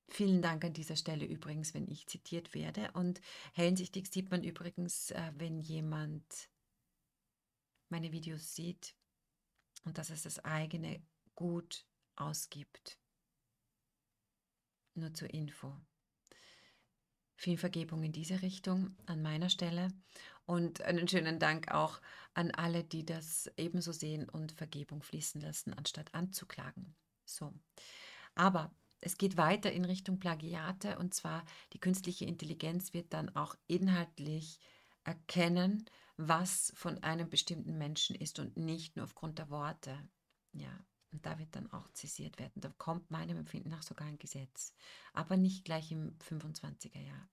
Vielen Dank an dieser Stelle übrigens, wenn ich zitiert werde. Und hellensichtig sieht man übrigens, äh, wenn jemand meine Videos sieht und dass es das eigene gut ausgibt. Nur zur Info. Viel Vergebung in diese Richtung an meiner Stelle und einen schönen Dank auch an alle, die das ebenso sehen und Vergebung fließen lassen, anstatt anzuklagen. So. Aber es geht weiter in Richtung Plagiate und zwar die künstliche Intelligenz wird dann auch inhaltlich erkennen, was von einem bestimmten Menschen ist und nicht nur aufgrund der Worte. Ja, und da wird dann auch zisiert werden. Da kommt meinem Empfinden nach sogar ein Gesetz, aber nicht gleich im 25er Jahr.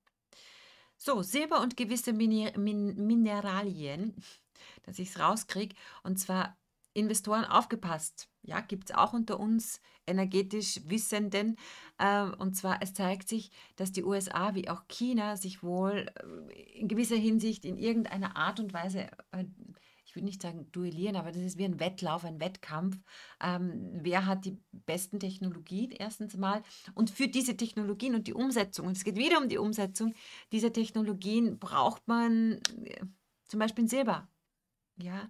So, Silber und gewisse Miner Min Mineralien, dass ich es rauskriege. Und zwar Investoren aufgepasst. Ja, gibt es auch unter uns energetisch Wissenden. Ähm, und zwar, es zeigt sich, dass die USA wie auch China sich wohl äh, in gewisser Hinsicht in irgendeiner Art und Weise, äh, ich würde nicht sagen duellieren, aber das ist wie ein Wettlauf, ein Wettkampf. Ähm, wer hat die besten Technologien erstens mal? Und für diese Technologien und die Umsetzung, und es geht wieder um die Umsetzung dieser Technologien, braucht man äh, zum Beispiel Silber. Ja,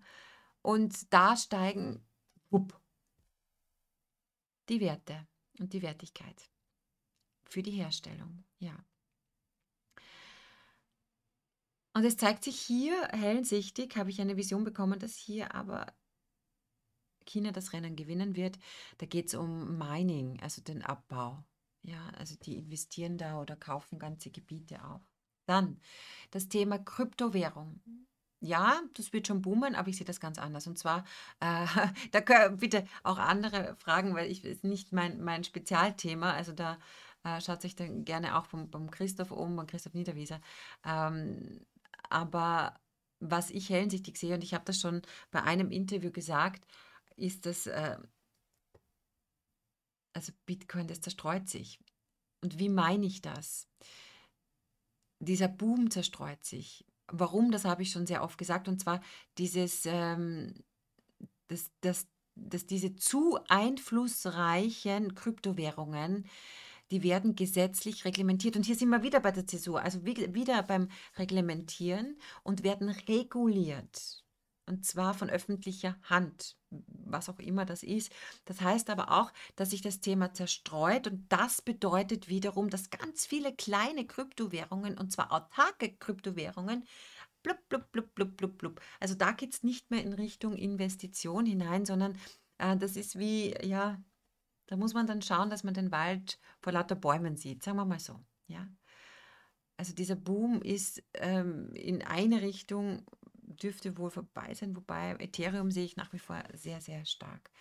und da steigen upp, die Werte und die Wertigkeit für die Herstellung. Ja. Und es zeigt sich hier hellensichtig, habe ich eine Vision bekommen, dass hier aber China das Rennen gewinnen wird. Da geht es um Mining, also den Abbau. Ja, also die investieren da oder kaufen ganze Gebiete auf. Dann das Thema Kryptowährung ja, das wird schon boomen, aber ich sehe das ganz anders. Und zwar, äh, da können bitte auch andere fragen, weil ich ist nicht mein, mein Spezialthema. Also da äh, schaut sich dann gerne auch vom, vom Christoph um, beim Christoph Niederwieser. Ähm, aber was ich hellensichtig sehe, und ich habe das schon bei einem Interview gesagt, ist, dass äh, also Bitcoin, das zerstreut sich. Und wie meine ich das? Dieser Boom zerstreut sich warum, das habe ich schon sehr oft gesagt, und zwar dieses, ähm, dass, dass, dass diese zu einflussreichen Kryptowährungen, die werden gesetzlich reglementiert. Und hier sind wir wieder bei der Zäsur, also wieder beim Reglementieren und werden reguliert und zwar von öffentlicher Hand, was auch immer das ist. Das heißt aber auch, dass sich das Thema zerstreut und das bedeutet wiederum, dass ganz viele kleine Kryptowährungen und zwar autarke Kryptowährungen blub, blub, blub, blub, blub, blub. Also da geht es nicht mehr in Richtung Investition hinein, sondern äh, das ist wie, ja, da muss man dann schauen, dass man den Wald vor lauter Bäumen sieht, sagen wir mal so, ja. Also dieser Boom ist ähm, in eine Richtung dürfte wohl vorbei sein, wobei Ethereum sehe ich nach wie vor sehr, sehr stark.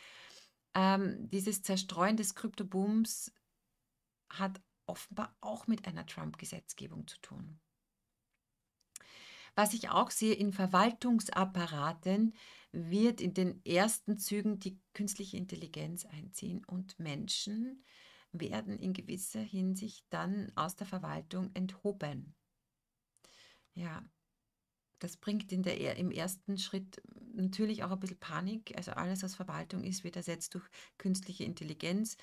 Ähm, dieses Zerstreuen des Kryptobooms hat offenbar auch mit einer Trump-Gesetzgebung zu tun. Was ich auch sehe, in Verwaltungsapparaten wird in den ersten Zügen die künstliche Intelligenz einziehen und Menschen werden in gewisser Hinsicht dann aus der Verwaltung enthoben. Ja, das bringt in der, im ersten Schritt natürlich auch ein bisschen Panik. Also alles, was Verwaltung ist, wird ersetzt durch künstliche Intelligenz.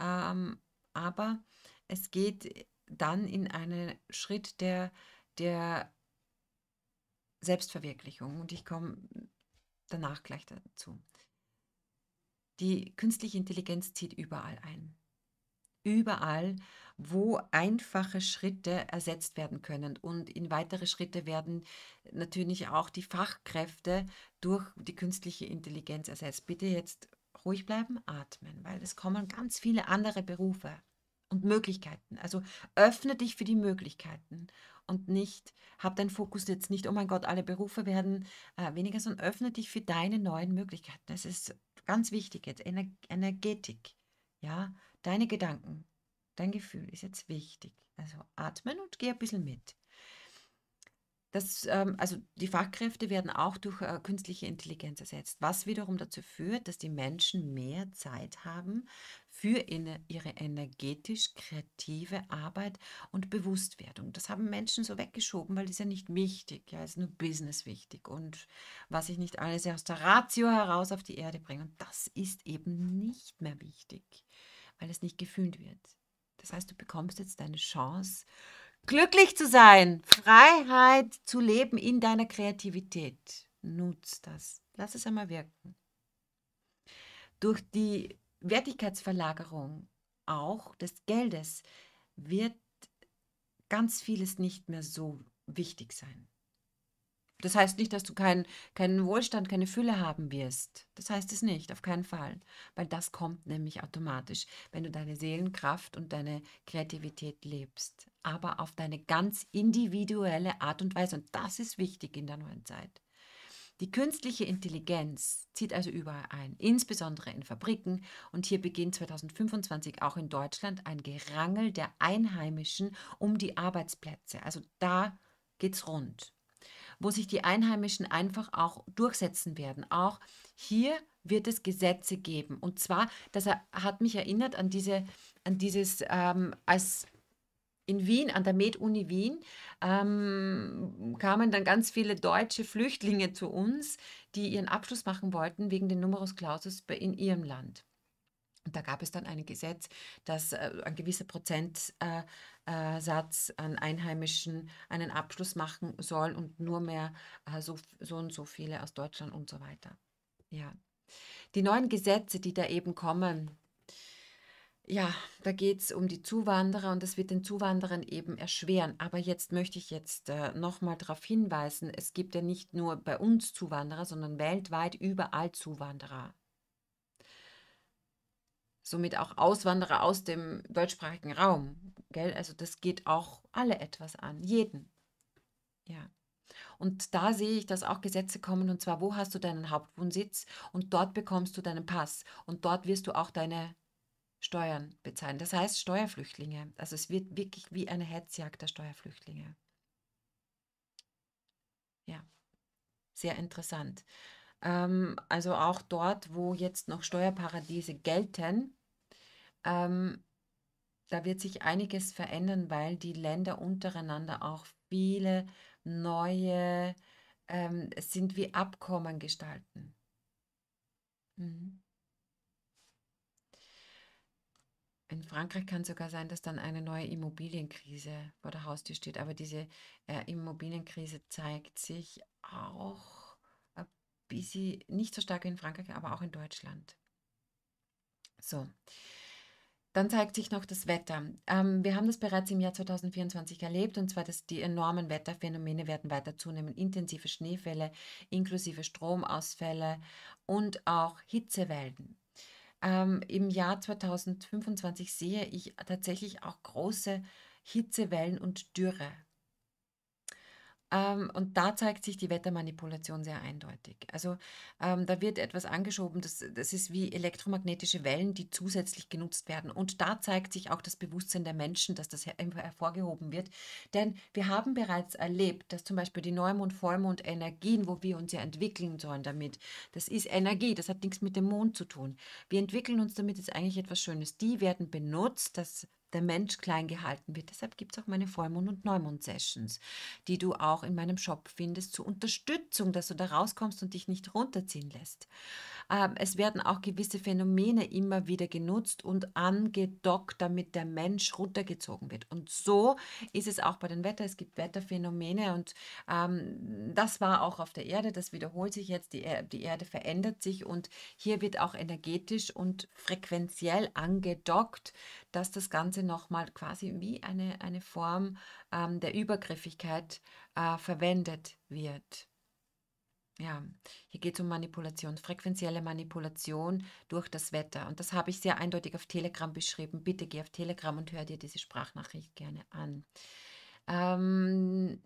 Ähm, aber es geht dann in einen Schritt der, der Selbstverwirklichung. Und ich komme danach gleich dazu. Die künstliche Intelligenz zieht überall ein überall, wo einfache Schritte ersetzt werden können. Und in weitere Schritte werden natürlich auch die Fachkräfte durch die künstliche Intelligenz ersetzt. Bitte jetzt ruhig bleiben, atmen, weil es kommen ganz viele andere Berufe und Möglichkeiten. Also öffne dich für die Möglichkeiten und nicht, hab deinen Fokus jetzt nicht, oh mein Gott, alle Berufe werden äh, weniger, sondern öffne dich für deine neuen Möglichkeiten. Es ist ganz wichtig jetzt, Ener Energetik. Ja, Deine Gedanken, dein Gefühl ist jetzt wichtig. Also atmen und geh ein bisschen mit. Das, ähm, also die Fachkräfte werden auch durch äh, künstliche Intelligenz ersetzt, was wiederum dazu führt, dass die Menschen mehr Zeit haben für ihre energetisch kreative Arbeit und Bewusstwerdung. Das haben Menschen so weggeschoben, weil das ist ja nicht wichtig, ja, ist nur Business wichtig und was ich nicht alles aus der Ratio heraus auf die Erde bringe. Und das ist eben nicht mehr wichtig weil es nicht gefühlt wird. Das heißt, du bekommst jetzt deine Chance, glücklich zu sein, Freiheit zu leben in deiner Kreativität. Nutz das. Lass es einmal wirken. Durch die Wertigkeitsverlagerung auch des Geldes wird ganz vieles nicht mehr so wichtig sein. Das heißt nicht, dass du keinen kein Wohlstand, keine Fülle haben wirst. Das heißt es nicht, auf keinen Fall. Weil das kommt nämlich automatisch, wenn du deine Seelenkraft und deine Kreativität lebst. Aber auf deine ganz individuelle Art und Weise. Und das ist wichtig in der neuen Zeit. Die künstliche Intelligenz zieht also überall ein, insbesondere in Fabriken. Und hier beginnt 2025 auch in Deutschland ein Gerangel der Einheimischen um die Arbeitsplätze. Also da geht's rund wo sich die Einheimischen einfach auch durchsetzen werden. Auch hier wird es Gesetze geben. Und zwar, das hat mich erinnert an, diese, an dieses, ähm, als in Wien, an der Med-Uni Wien, ähm, kamen dann ganz viele deutsche Flüchtlinge zu uns, die ihren Abschluss machen wollten wegen den Numerus Clausus in ihrem Land. Und Da gab es dann ein Gesetz, dass äh, ein gewisser Prozentsatz äh, äh, an Einheimischen einen Abschluss machen soll und nur mehr so, so und so viele aus Deutschland und so weiter. Ja. Die neuen Gesetze, die da eben kommen, ja, da geht es um die Zuwanderer und es wird den Zuwanderern eben erschweren. Aber jetzt möchte ich jetzt äh, nochmal darauf hinweisen, es gibt ja nicht nur bei uns Zuwanderer, sondern weltweit überall Zuwanderer somit auch Auswanderer aus dem deutschsprachigen Raum. Gell? Also das geht auch alle etwas an, jeden. Ja. Und da sehe ich, dass auch Gesetze kommen, und zwar, wo hast du deinen Hauptwohnsitz und dort bekommst du deinen Pass und dort wirst du auch deine Steuern bezahlen. Das heißt Steuerflüchtlinge. Also es wird wirklich wie eine Hetzjagd der Steuerflüchtlinge. Ja, sehr interessant. Ähm, also auch dort, wo jetzt noch Steuerparadiese gelten, ähm, da wird sich einiges verändern, weil die Länder untereinander auch viele neue ähm, sind wie Abkommen gestalten. Mhm. In Frankreich kann es sogar sein, dass dann eine neue Immobilienkrise vor der Haustür steht. Aber diese äh, Immobilienkrise zeigt sich auch wie sie nicht so stark in Frankreich, aber auch in Deutschland. So. Dann zeigt sich noch das Wetter. Ähm, wir haben das bereits im Jahr 2024 erlebt, und zwar, dass die enormen Wetterphänomene werden weiter zunehmen. Intensive Schneefälle, inklusive Stromausfälle und auch Hitzewellen. Ähm, Im Jahr 2025 sehe ich tatsächlich auch große Hitzewellen und Dürre. Ähm, und da zeigt sich die Wettermanipulation sehr eindeutig. Also ähm, da wird etwas angeschoben, das, das ist wie elektromagnetische Wellen, die zusätzlich genutzt werden. Und da zeigt sich auch das Bewusstsein der Menschen, dass das her hervorgehoben wird. Denn wir haben bereits erlebt, dass zum Beispiel die Neumond, Vollmond, Energien, wo wir uns ja entwickeln sollen damit, das ist Energie, das hat nichts mit dem Mond zu tun. Wir entwickeln uns damit, ist eigentlich etwas Schönes. Die werden benutzt, dass der Mensch klein gehalten wird. Deshalb gibt es auch meine Vollmond- und Neumond-Sessions, die du auch in meinem Shop findest, zur Unterstützung, dass du da rauskommst und dich nicht runterziehen lässt. Ähm, es werden auch gewisse Phänomene immer wieder genutzt und angedockt, damit der Mensch runtergezogen wird. Und so ist es auch bei den Wetter. Es gibt Wetterphänomene und ähm, das war auch auf der Erde. Das wiederholt sich jetzt. Die, er die Erde verändert sich und hier wird auch energetisch und frequenziell angedockt, dass das Ganze nochmal quasi wie eine, eine Form ähm, der Übergriffigkeit äh, verwendet wird. Ja, hier geht es um Manipulation, frequenzielle Manipulation durch das Wetter. Und das habe ich sehr eindeutig auf Telegram beschrieben. Bitte geh auf Telegram und hör dir diese Sprachnachricht gerne an. Ähm,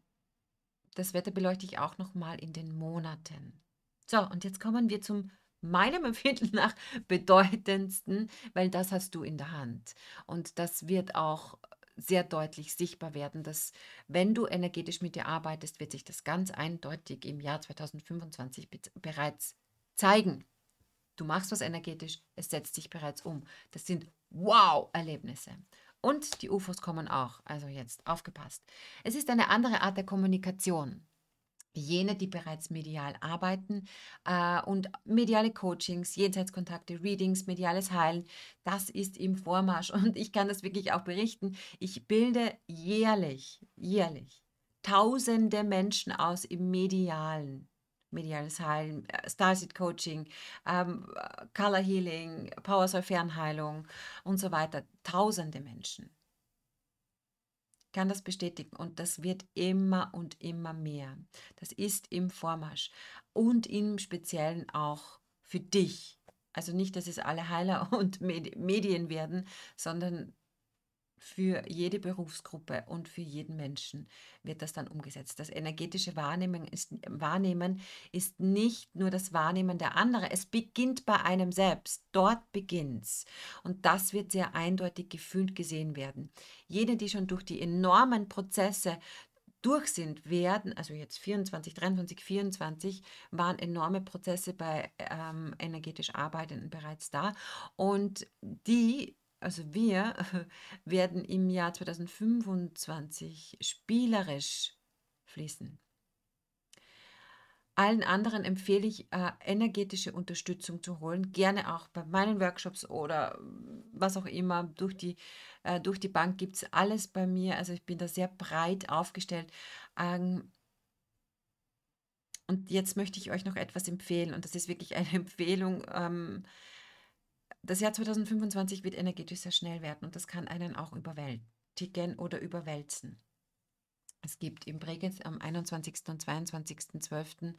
das Wetter beleuchte ich auch nochmal in den Monaten. So, und jetzt kommen wir zum meinem Empfinden nach bedeutendsten, weil das hast du in der Hand. Und das wird auch sehr deutlich sichtbar werden, dass wenn du energetisch mit dir arbeitest, wird sich das ganz eindeutig im Jahr 2025 be bereits zeigen. Du machst was energetisch, es setzt sich bereits um. Das sind Wow-Erlebnisse. Und die UFOs kommen auch, also jetzt aufgepasst. Es ist eine andere Art der Kommunikation jene, die bereits medial arbeiten äh, und mediale Coachings, Jenseitskontakte, Readings, mediales Heilen, das ist im Vormarsch und ich kann das wirklich auch berichten. Ich bilde jährlich, jährlich tausende Menschen aus im medialen, mediales Heilen, äh, Starseed Coaching, ähm, Color Healing, Power Soul Fernheilung und so weiter, tausende Menschen kann das bestätigen und das wird immer und immer mehr. Das ist im Vormarsch und im Speziellen auch für dich. Also nicht, dass es alle Heiler und Medien werden, sondern für jede Berufsgruppe und für jeden Menschen wird das dann umgesetzt. Das energetische Wahrnehmen ist, Wahrnehmen ist nicht nur das Wahrnehmen der anderen, es beginnt bei einem selbst. Dort beginnt es. Und das wird sehr eindeutig gefühlt gesehen werden. Jene, die schon durch die enormen Prozesse durch sind, werden, also jetzt 24, 23, 24, waren enorme Prozesse bei ähm, energetisch Arbeitenden bereits da. Und die also wir werden im Jahr 2025 spielerisch fließen. Allen anderen empfehle ich, äh, energetische Unterstützung zu holen, gerne auch bei meinen Workshops oder äh, was auch immer. Durch die, äh, durch die Bank gibt es alles bei mir. Also ich bin da sehr breit aufgestellt. Ähm, und jetzt möchte ich euch noch etwas empfehlen und das ist wirklich eine Empfehlung. Ähm, das Jahr 2025 wird energetisch sehr schnell werden und das kann einen auch überwältigen oder überwälzen. Es gibt im Bregenz am 21. und 22.12. Äh,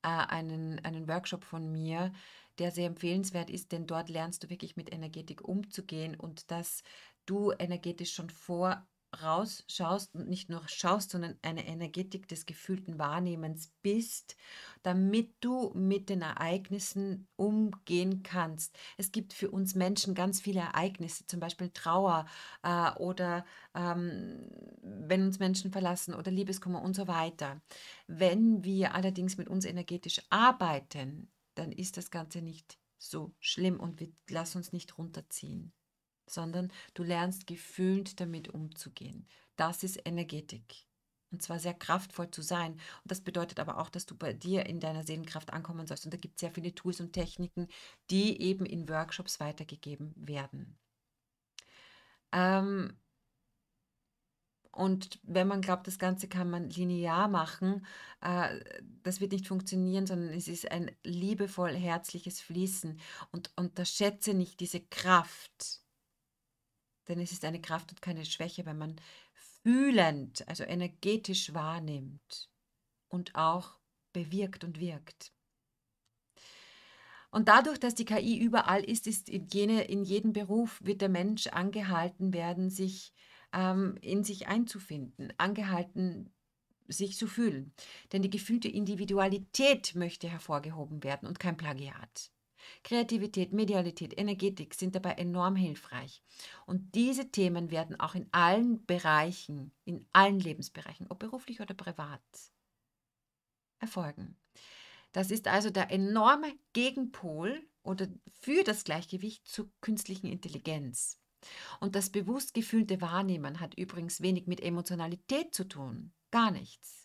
einen, einen Workshop von mir, der sehr empfehlenswert ist, denn dort lernst du wirklich mit Energetik umzugehen und dass du energetisch schon vor rausschaust und nicht nur schaust, sondern eine Energetik des gefühlten Wahrnehmens bist, damit du mit den Ereignissen umgehen kannst. Es gibt für uns Menschen ganz viele Ereignisse, zum Beispiel Trauer äh, oder ähm, wenn uns Menschen verlassen oder Liebeskummer und so weiter. Wenn wir allerdings mit uns energetisch arbeiten, dann ist das Ganze nicht so schlimm und wir lassen uns nicht runterziehen sondern du lernst gefühlt damit umzugehen. Das ist Energetik. Und zwar sehr kraftvoll zu sein. Und das bedeutet aber auch, dass du bei dir in deiner Seelenkraft ankommen sollst. Und da gibt es sehr viele Tools und Techniken, die eben in Workshops weitergegeben werden. Ähm, und wenn man glaubt, das Ganze kann man linear machen, äh, das wird nicht funktionieren, sondern es ist ein liebevoll herzliches Fließen. Und unterschätze nicht diese Kraft, denn es ist eine Kraft und keine Schwäche, wenn man fühlend, also energetisch wahrnimmt und auch bewirkt und wirkt. Und dadurch, dass die KI überall ist, ist in, jene, in jedem Beruf wird der Mensch angehalten werden, sich ähm, in sich einzufinden, angehalten, sich zu fühlen. Denn die gefühlte Individualität möchte hervorgehoben werden und kein Plagiat. Kreativität, Medialität, Energetik sind dabei enorm hilfreich. Und diese Themen werden auch in allen Bereichen, in allen Lebensbereichen, ob beruflich oder privat, erfolgen. Das ist also der enorme Gegenpol oder für das Gleichgewicht zur künstlichen Intelligenz. Und das bewusst gefühlte Wahrnehmen hat übrigens wenig mit Emotionalität zu tun, gar nichts.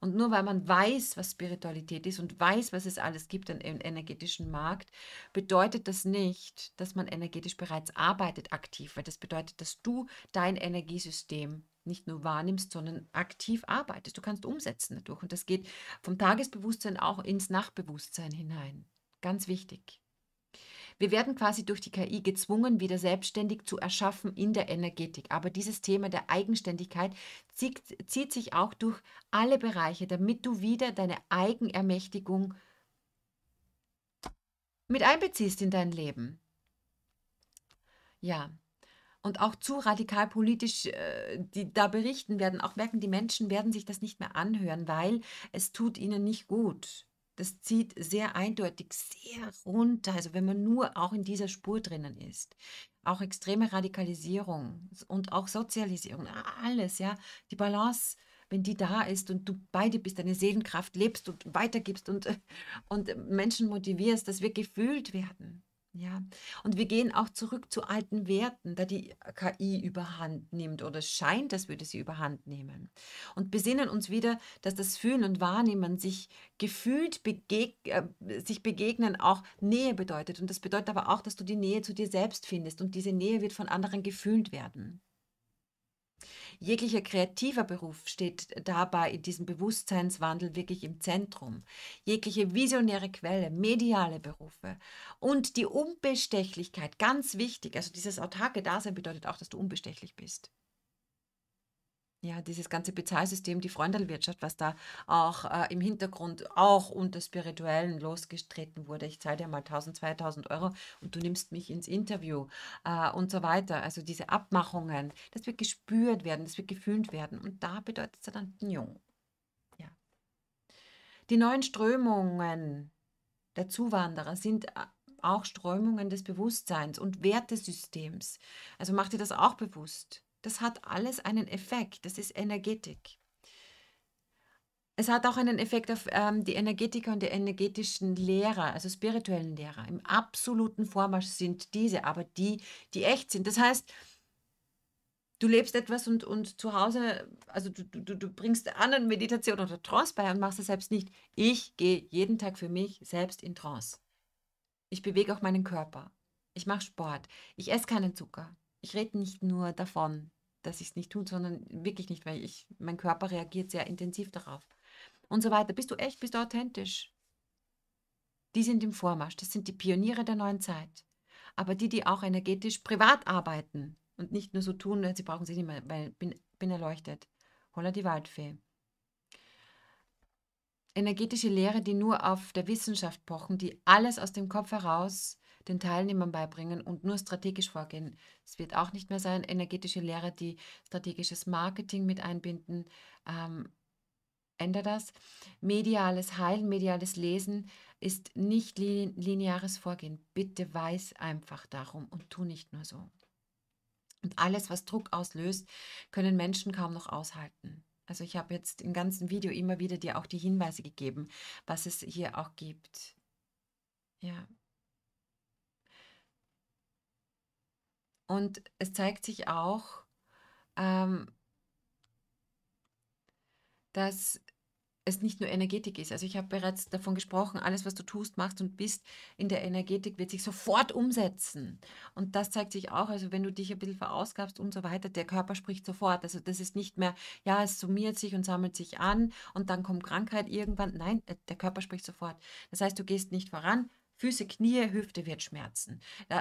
Und nur weil man weiß, was Spiritualität ist und weiß, was es alles gibt im energetischen Markt, bedeutet das nicht, dass man energetisch bereits arbeitet aktiv, weil das bedeutet, dass du dein Energiesystem nicht nur wahrnimmst, sondern aktiv arbeitest. Du kannst umsetzen dadurch. Und das geht vom Tagesbewusstsein auch ins Nachtbewusstsein hinein. Ganz wichtig. Wir werden quasi durch die KI gezwungen, wieder selbstständig zu erschaffen in der Energetik. Aber dieses Thema der Eigenständigkeit zieht, zieht sich auch durch alle Bereiche, damit du wieder deine Eigenermächtigung mit einbeziehst in dein Leben. Ja, und auch zu radikal politisch, äh, die da berichten werden, auch merken, die Menschen werden sich das nicht mehr anhören, weil es tut ihnen nicht gut das zieht sehr eindeutig sehr runter. Also wenn man nur auch in dieser Spur drinnen ist, auch extreme Radikalisierung und auch Sozialisierung, alles, ja, die Balance, wenn die da ist und du beide bist, deine Seelenkraft lebst und weitergibst und, und Menschen motivierst, dass wir gefühlt werden. Ja, und wir gehen auch zurück zu alten Werten, da die KI überhand nimmt oder scheint, als würde sie überhand nehmen. Und besinnen uns wieder, dass das Fühlen und Wahrnehmen sich gefühlt begeg äh, sich begegnen auch Nähe bedeutet. Und das bedeutet aber auch, dass du die Nähe zu dir selbst findest. Und diese Nähe wird von anderen gefühlt werden. Jeglicher kreativer Beruf steht dabei in diesem Bewusstseinswandel wirklich im Zentrum. Jegliche visionäre Quelle, mediale Berufe und die Unbestechlichkeit, ganz wichtig. Also dieses autarke Dasein bedeutet auch, dass du unbestechlich bist ja, dieses ganze Bezahlsystem, die Freundelwirtschaft, was da auch äh, im Hintergrund auch unter Spirituellen losgetreten wurde. Ich zahle dir mal 1000, 2000 Euro und du nimmst mich ins Interview äh, und so weiter. Also diese Abmachungen, das wird gespürt werden, das wird gefühlt werden. Und da bedeutet es dann Jung. Ja. Die neuen Strömungen der Zuwanderer sind äh, auch Strömungen des Bewusstseins und Wertesystems. Also mach dir das auch bewusst. Das hat alles einen Effekt. Das ist Energetik. Es hat auch einen Effekt auf ähm, die Energetiker und die energetischen Lehrer, also spirituellen Lehrer. Im absoluten Vormarsch sind diese, aber die, die echt sind. Das heißt, du lebst etwas und, und zu Hause, also du, du, du bringst anderen Meditation oder Trance bei und machst es selbst nicht. Ich gehe jeden Tag für mich selbst in Trance. Ich bewege auch meinen Körper. Ich mache Sport. Ich esse keinen Zucker. Ich rede nicht nur davon dass ich es nicht tue, sondern wirklich nicht, weil ich, mein Körper reagiert sehr intensiv darauf. Und so weiter. Bist du echt, bist du authentisch? Die sind im Vormarsch, das sind die Pioniere der neuen Zeit. Aber die, die auch energetisch privat arbeiten und nicht nur so tun, sie brauchen sich nicht mehr, weil bin, bin erleuchtet. Holla die Waldfee. Energetische Lehre, die nur auf der Wissenschaft pochen, die alles aus dem Kopf heraus den Teilnehmern beibringen und nur strategisch vorgehen. Es wird auch nicht mehr sein, energetische Lehrer, die strategisches Marketing mit einbinden. Ähm, ändert das. Mediales Heilen, mediales Lesen ist nicht lineares Vorgehen. Bitte weiß einfach darum und tu nicht nur so. Und alles, was Druck auslöst, können Menschen kaum noch aushalten. Also ich habe jetzt im ganzen Video immer wieder dir auch die Hinweise gegeben, was es hier auch gibt. Ja, Und es zeigt sich auch, ähm, dass es nicht nur Energetik ist. Also ich habe bereits davon gesprochen, alles, was du tust, machst und bist in der Energetik, wird sich sofort umsetzen. Und das zeigt sich auch, also wenn du dich ein bisschen verausgabst und so weiter, der Körper spricht sofort. Also das ist nicht mehr, ja, es summiert sich und sammelt sich an und dann kommt Krankheit irgendwann. Nein, äh, der Körper spricht sofort. Das heißt, du gehst nicht voran, Füße, Knie, Hüfte wird schmerzen.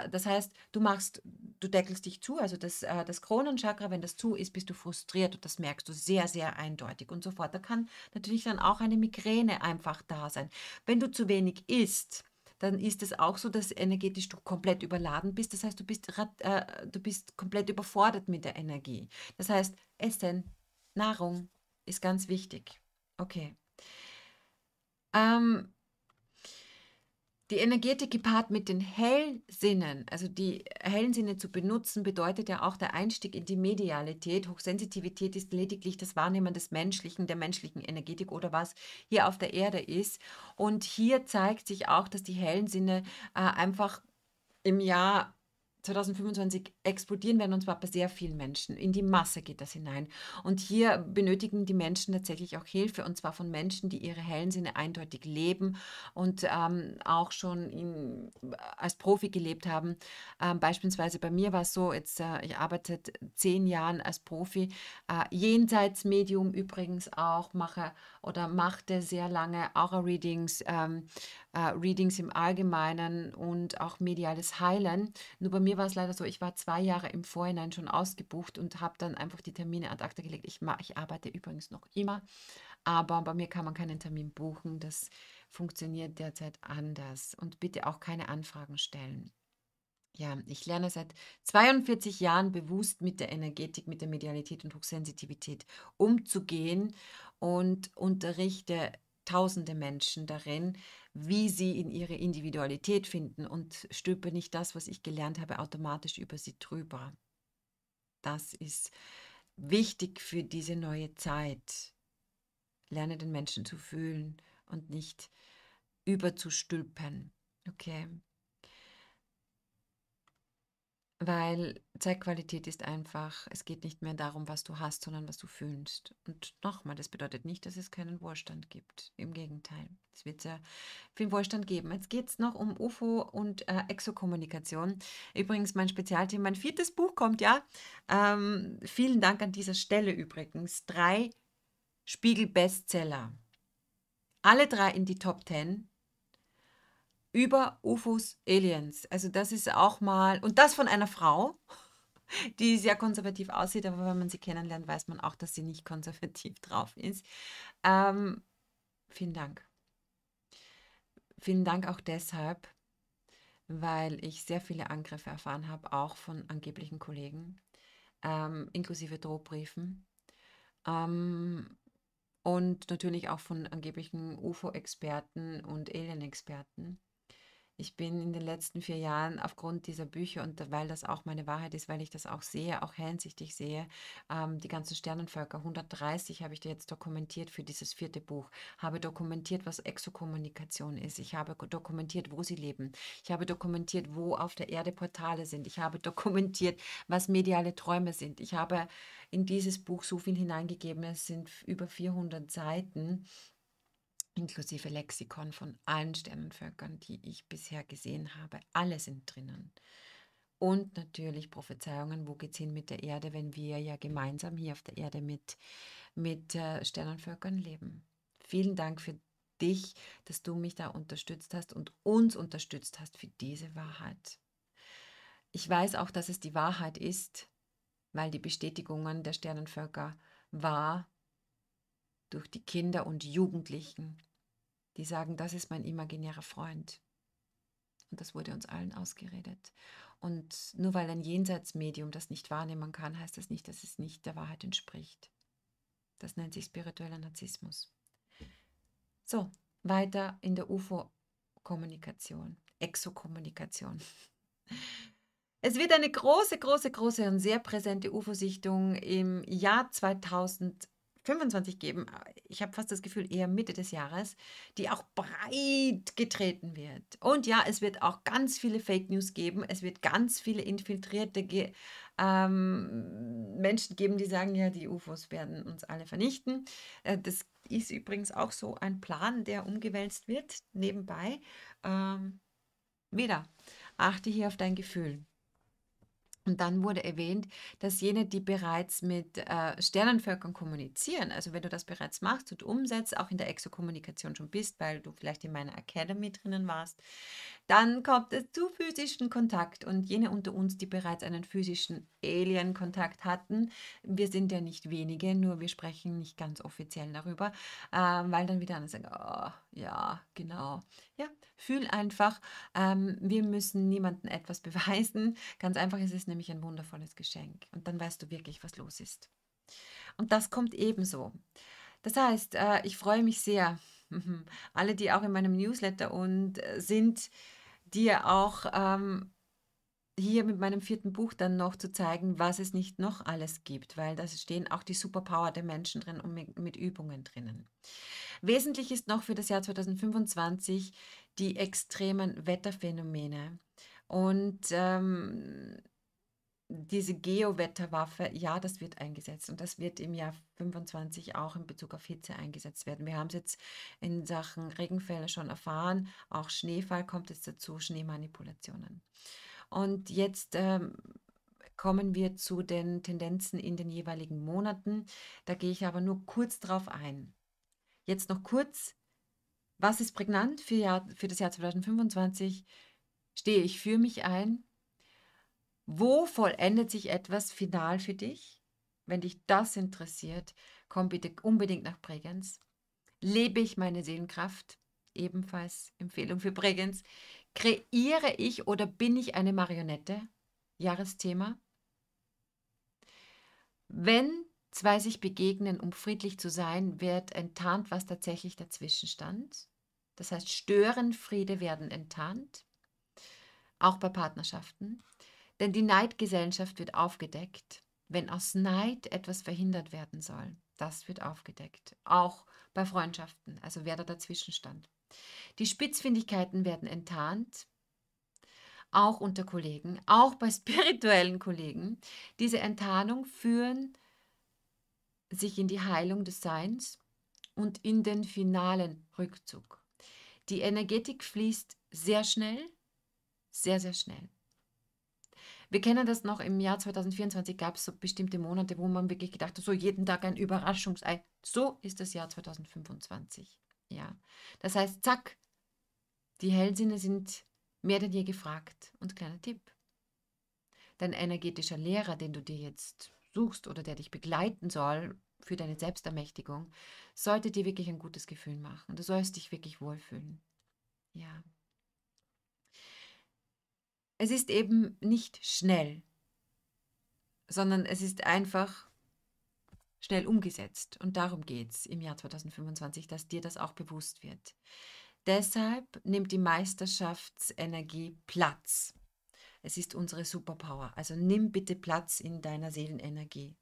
Das heißt, du machst, du deckelst dich zu, also das, äh, das Kronenchakra, wenn das zu ist, bist du frustriert und das merkst du sehr, sehr eindeutig und so fort. Da kann natürlich dann auch eine Migräne einfach da sein. Wenn du zu wenig isst, dann ist es auch so, dass energetisch du komplett überladen bist. Das heißt, du bist, äh, du bist komplett überfordert mit der Energie. Das heißt, Essen, Nahrung ist ganz wichtig. Okay. Ähm, die Energetik gepaart mit den Hellsinnen, also die hellen Sinne zu benutzen, bedeutet ja auch der Einstieg in die Medialität. Hochsensitivität ist lediglich das Wahrnehmen des Menschlichen, der menschlichen Energetik oder was hier auf der Erde ist. Und hier zeigt sich auch, dass die hellen Sinne äh, einfach im Jahr 2025 explodieren werden und zwar bei sehr vielen Menschen. In die Masse geht das hinein. Und hier benötigen die Menschen tatsächlich auch Hilfe und zwar von Menschen, die ihre hellen Sinne eindeutig leben und ähm, auch schon in, als Profi gelebt haben. Ähm, beispielsweise bei mir war es so, jetzt, äh, ich arbeite zehn Jahre als Profi, äh, Medium übrigens auch, mache oder machte sehr lange Aura-Readings, ähm, äh, Readings im Allgemeinen und auch mediales Heilen. Nur bei mir mir war es leider so, ich war zwei Jahre im Vorhinein schon ausgebucht und habe dann einfach die Termine ad acta gelegt. Ich, ich arbeite übrigens noch immer, aber bei mir kann man keinen Termin buchen. Das funktioniert derzeit anders. Und bitte auch keine Anfragen stellen. Ja, ich lerne seit 42 Jahren bewusst mit der Energetik, mit der Medialität und Hochsensitivität umzugehen und unterrichte tausende Menschen darin, wie sie in ihre Individualität finden und stülpe nicht das, was ich gelernt habe, automatisch über sie drüber. Das ist wichtig für diese neue Zeit. Lerne den Menschen zu fühlen und nicht überzustülpen. Okay weil Zeitqualität ist einfach, es geht nicht mehr darum, was du hast, sondern was du fühlst. Und nochmal, das bedeutet nicht, dass es keinen Wohlstand gibt. Im Gegenteil, es wird sehr viel Wohlstand geben. Jetzt geht es noch um UFO und äh, Exokommunikation. Übrigens mein Spezialthema, mein viertes Buch kommt ja. Ähm, vielen Dank an dieser Stelle übrigens. Drei Spiegel-Bestseller. Alle drei in die Top Ten über UFOs, Aliens. Also das ist auch mal, und das von einer Frau, die sehr konservativ aussieht, aber wenn man sie kennenlernt, weiß man auch, dass sie nicht konservativ drauf ist. Ähm, vielen Dank. Vielen Dank auch deshalb, weil ich sehr viele Angriffe erfahren habe, auch von angeblichen Kollegen, ähm, inklusive Drohbriefen. Ähm, und natürlich auch von angeblichen UFO-Experten und Alien-Experten ich bin in den letzten vier Jahren aufgrund dieser Bücher und weil das auch meine Wahrheit ist, weil ich das auch sehe, auch hinsichtlich sehe, ähm, die ganzen Sternenvölker, 130 habe ich dir jetzt dokumentiert für dieses vierte Buch, habe dokumentiert, was Exokommunikation ist, ich habe dokumentiert, wo sie leben, ich habe dokumentiert, wo auf der Erde Portale sind, ich habe dokumentiert, was mediale Träume sind, ich habe in dieses Buch so viel hineingegeben, es sind über 400 Seiten inklusive Lexikon von allen Sternenvölkern, die ich bisher gesehen habe. Alle sind drinnen. Und natürlich Prophezeiungen, wo geht es hin mit der Erde, wenn wir ja gemeinsam hier auf der Erde mit, mit äh, Sternenvölkern leben. Vielen Dank für dich, dass du mich da unterstützt hast und uns unterstützt hast für diese Wahrheit. Ich weiß auch, dass es die Wahrheit ist, weil die Bestätigungen der Sternenvölker wahr durch die Kinder und Jugendlichen, die sagen, das ist mein imaginärer Freund. Und das wurde uns allen ausgeredet. Und nur weil ein Jenseitsmedium das nicht wahrnehmen kann, heißt das nicht, dass es nicht der Wahrheit entspricht. Das nennt sich spiritueller Narzissmus. So, weiter in der UFO-Kommunikation, Exokommunikation. Es wird eine große, große, große und sehr präsente UFO-Sichtung im Jahr 2000 25 geben. Ich habe fast das Gefühl, eher Mitte des Jahres, die auch breit getreten wird. Und ja, es wird auch ganz viele Fake News geben. Es wird ganz viele infiltrierte Ge ähm, Menschen geben, die sagen, ja, die UFOs werden uns alle vernichten. Äh, das ist übrigens auch so ein Plan, der umgewälzt wird nebenbei. Ähm, wieder, achte hier auf dein Gefühl. Und dann wurde erwähnt, dass jene, die bereits mit äh, Sternenvölkern kommunizieren, also wenn du das bereits machst und umsetzt, auch in der Exokommunikation schon bist, weil du vielleicht in meiner Academy drinnen warst, dann kommt es zu physischen Kontakt. Und jene unter uns, die bereits einen physischen Alien-Kontakt hatten, wir sind ja nicht wenige, nur wir sprechen nicht ganz offiziell darüber, äh, weil dann wieder andere sagen, oh, ah, ja, genau. Ja, Fühl einfach, ähm, wir müssen niemandem etwas beweisen. Ganz einfach, es ist nämlich ein wundervolles Geschenk. Und dann weißt du wirklich, was los ist. Und das kommt ebenso. Das heißt, äh, ich freue mich sehr. Alle, die auch in meinem Newsletter und äh, sind, die auch ähm, hier mit meinem vierten Buch dann noch zu zeigen, was es nicht noch alles gibt, weil da stehen auch die Superpower der Menschen drin und mit, mit Übungen drinnen. Wesentlich ist noch für das Jahr 2025 die extremen Wetterphänomene und ähm, diese Geowetterwaffe, ja, das wird eingesetzt und das wird im Jahr 25 auch in Bezug auf Hitze eingesetzt werden. Wir haben es jetzt in Sachen Regenfälle schon erfahren, auch Schneefall kommt jetzt dazu, Schneemanipulationen. Und jetzt ähm, kommen wir zu den Tendenzen in den jeweiligen Monaten. Da gehe ich aber nur kurz drauf ein. Jetzt noch kurz. Was ist prägnant für, Jahr, für das Jahr 2025? Stehe ich für mich ein? Wo vollendet sich etwas final für dich? Wenn dich das interessiert, komm bitte unbedingt nach Bregenz. Lebe ich meine Seelenkraft? Ebenfalls Empfehlung für Bregenz. Kreiere ich oder bin ich eine Marionette? Jahresthema. Wenn zwei sich begegnen, um friedlich zu sein, wird enttarnt, was tatsächlich dazwischen stand. Das heißt, Störenfriede werden enttarnt, auch bei Partnerschaften. Denn die Neidgesellschaft wird aufgedeckt, wenn aus Neid etwas verhindert werden soll. Das wird aufgedeckt, auch bei Freundschaften, also wer da dazwischen stand. Die Spitzfindigkeiten werden enttarnt, auch unter Kollegen, auch bei spirituellen Kollegen. Diese Enttarnung führen sich in die Heilung des Seins und in den finalen Rückzug. Die Energetik fließt sehr schnell, sehr, sehr schnell. Wir kennen das noch, im Jahr 2024 gab es so bestimmte Monate, wo man wirklich gedacht hat, so jeden Tag ein Überraschungsei. So ist das Jahr 2025. Ja. Das heißt, zack, die Hellsinne sind mehr denn je gefragt. Und kleiner Tipp. Dein energetischer Lehrer, den du dir jetzt suchst oder der dich begleiten soll für deine Selbstermächtigung, sollte dir wirklich ein gutes Gefühl machen. Du sollst dich wirklich wohlfühlen. Ja. Es ist eben nicht schnell, sondern es ist einfach schnell umgesetzt. Und darum geht es im Jahr 2025, dass dir das auch bewusst wird. Deshalb nimmt die Meisterschaftsenergie Platz. Es ist unsere Superpower. Also nimm bitte Platz in deiner Seelenenergie.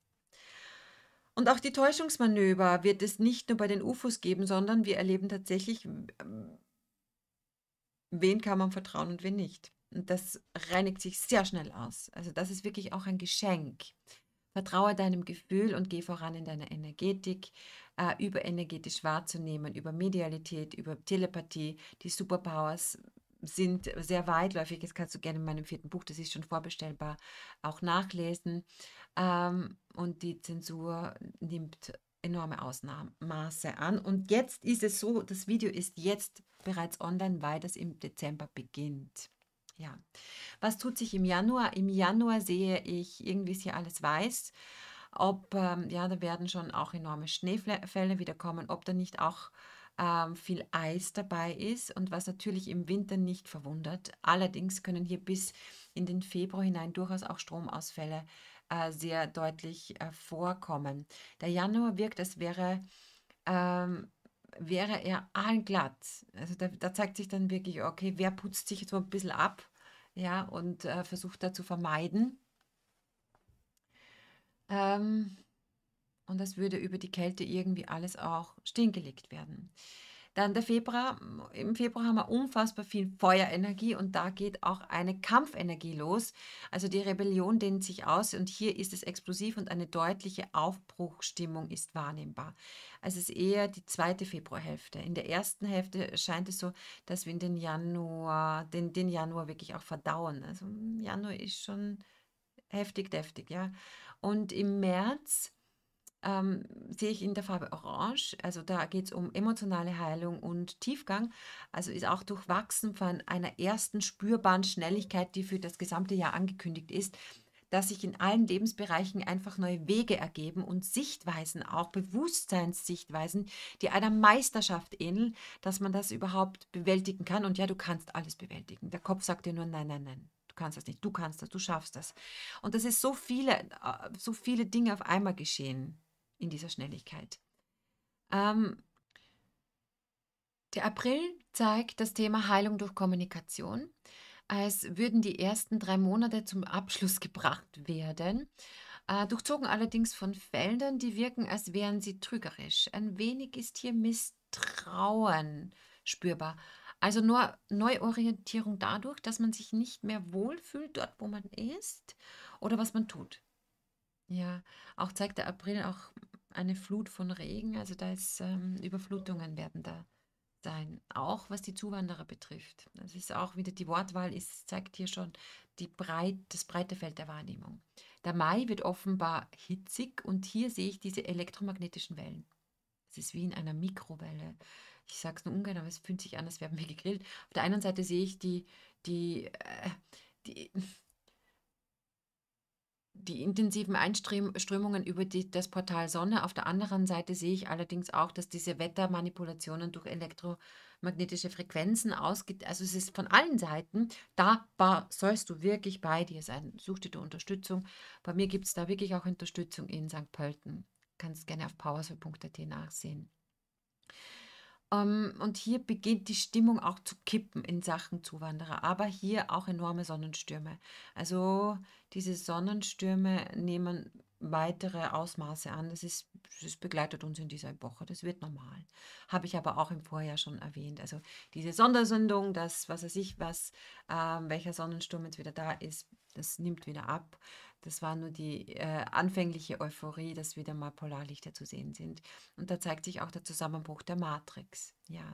Und auch die Täuschungsmanöver wird es nicht nur bei den UFOs geben, sondern wir erleben tatsächlich, ähm, wen kann man vertrauen und wen nicht. Und das reinigt sich sehr schnell aus. Also das ist wirklich auch ein Geschenk. Vertraue deinem Gefühl und geh voran in deiner Energetik, äh, über energetisch wahrzunehmen, über Medialität, über Telepathie. Die Superpowers sind sehr weitläufig. Das kannst du gerne in meinem vierten Buch, das ist schon vorbestellbar, auch nachlesen. Ähm, und die Zensur nimmt enorme Ausnahmemaße an. Und jetzt ist es so, das Video ist jetzt bereits online, weil das im Dezember beginnt. Ja. Was tut sich im Januar? Im Januar sehe ich, irgendwie ist hier alles weiß. Ob, ähm, ja, da werden schon auch enorme Schneefälle wieder kommen, ob da nicht auch ähm, viel Eis dabei ist und was natürlich im Winter nicht verwundert. Allerdings können hier bis in den Februar hinein durchaus auch Stromausfälle äh, sehr deutlich äh, vorkommen. Der Januar wirkt, als wäre. Ähm, wäre er allglatt. Also da, da, zeigt sich dann wirklich, okay, wer putzt sich so ein bisschen ab ja, und äh, versucht da zu vermeiden. Ähm, und das würde über die Kälte irgendwie alles auch stillgelegt werden. Dann der Februar. Im Februar haben wir unfassbar viel Feuerenergie und da geht auch eine Kampfenergie los. Also die Rebellion dehnt sich aus und hier ist es explosiv und eine deutliche Aufbruchstimmung ist wahrnehmbar. Also es ist eher die zweite Februarhälfte. In der ersten Hälfte scheint es so, dass wir in den Januar, den, den Januar wirklich auch verdauen. Also hm, Januar ist schon heftig deftig, ja. Und im März ähm, sehe ich in der Farbe Orange. Also da geht es um emotionale Heilung und Tiefgang. Also ist auch durchwachsen von einer ersten spürbaren Schnelligkeit, die für das gesamte Jahr angekündigt ist, dass sich in allen Lebensbereichen einfach neue Wege ergeben und Sichtweisen, auch Bewusstseinssichtweisen, die einer Meisterschaft ähneln, dass man das überhaupt bewältigen kann. Und ja, du kannst alles bewältigen. Der Kopf sagt dir nur nein, nein, nein. Du kannst das nicht, du kannst das, du schaffst das. Und das ist so viele, äh, so viele Dinge auf einmal geschehen in dieser Schnelligkeit. Ähm, der April zeigt das Thema Heilung durch Kommunikation, als würden die ersten drei Monate zum Abschluss gebracht werden, äh, durchzogen allerdings von Feldern, die wirken, als wären sie trügerisch. Ein wenig ist hier Misstrauen spürbar. Also nur Neuorientierung dadurch, dass man sich nicht mehr wohlfühlt dort, wo man ist oder was man tut. Ja, auch zeigt der April auch eine Flut von Regen. Also da ist ähm, Überflutungen werden da sein, auch was die Zuwanderer betrifft. Das ist auch wieder die Wortwahl ist, zeigt hier schon die breit, das breite Feld der Wahrnehmung. Der Mai wird offenbar hitzig und hier sehe ich diese elektromagnetischen Wellen. Es ist wie in einer Mikrowelle. Ich sage es nur ungern, aber es fühlt sich an, als wären wir gegrillt. Auf der einen Seite sehe ich die, die, äh, die die intensiven Einströmungen über die, das Portal Sonne. Auf der anderen Seite sehe ich allerdings auch, dass diese Wettermanipulationen durch elektromagnetische Frequenzen ausgeht. Also es ist von allen Seiten, da war, sollst du wirklich bei dir sein. Such dir die Unterstützung. Bei mir gibt es da wirklich auch Unterstützung in St. Pölten. Kannst gerne auf powersoul.at nachsehen. Ähm, und hier beginnt die Stimmung auch zu kippen in Sachen Zuwanderer, aber hier auch enorme Sonnenstürme. Also diese Sonnenstürme nehmen weitere Ausmaße an. Das, ist, das begleitet uns in dieser Woche. Das wird normal. Habe ich aber auch im Vorjahr schon erwähnt. Also diese Sondersendung, das, was weiß ich, was, äh, welcher Sonnensturm jetzt wieder da ist, das nimmt wieder ab. Das war nur die äh, anfängliche Euphorie, dass wieder mal Polarlichter zu sehen sind. Und da zeigt sich auch der Zusammenbruch der Matrix. Ja.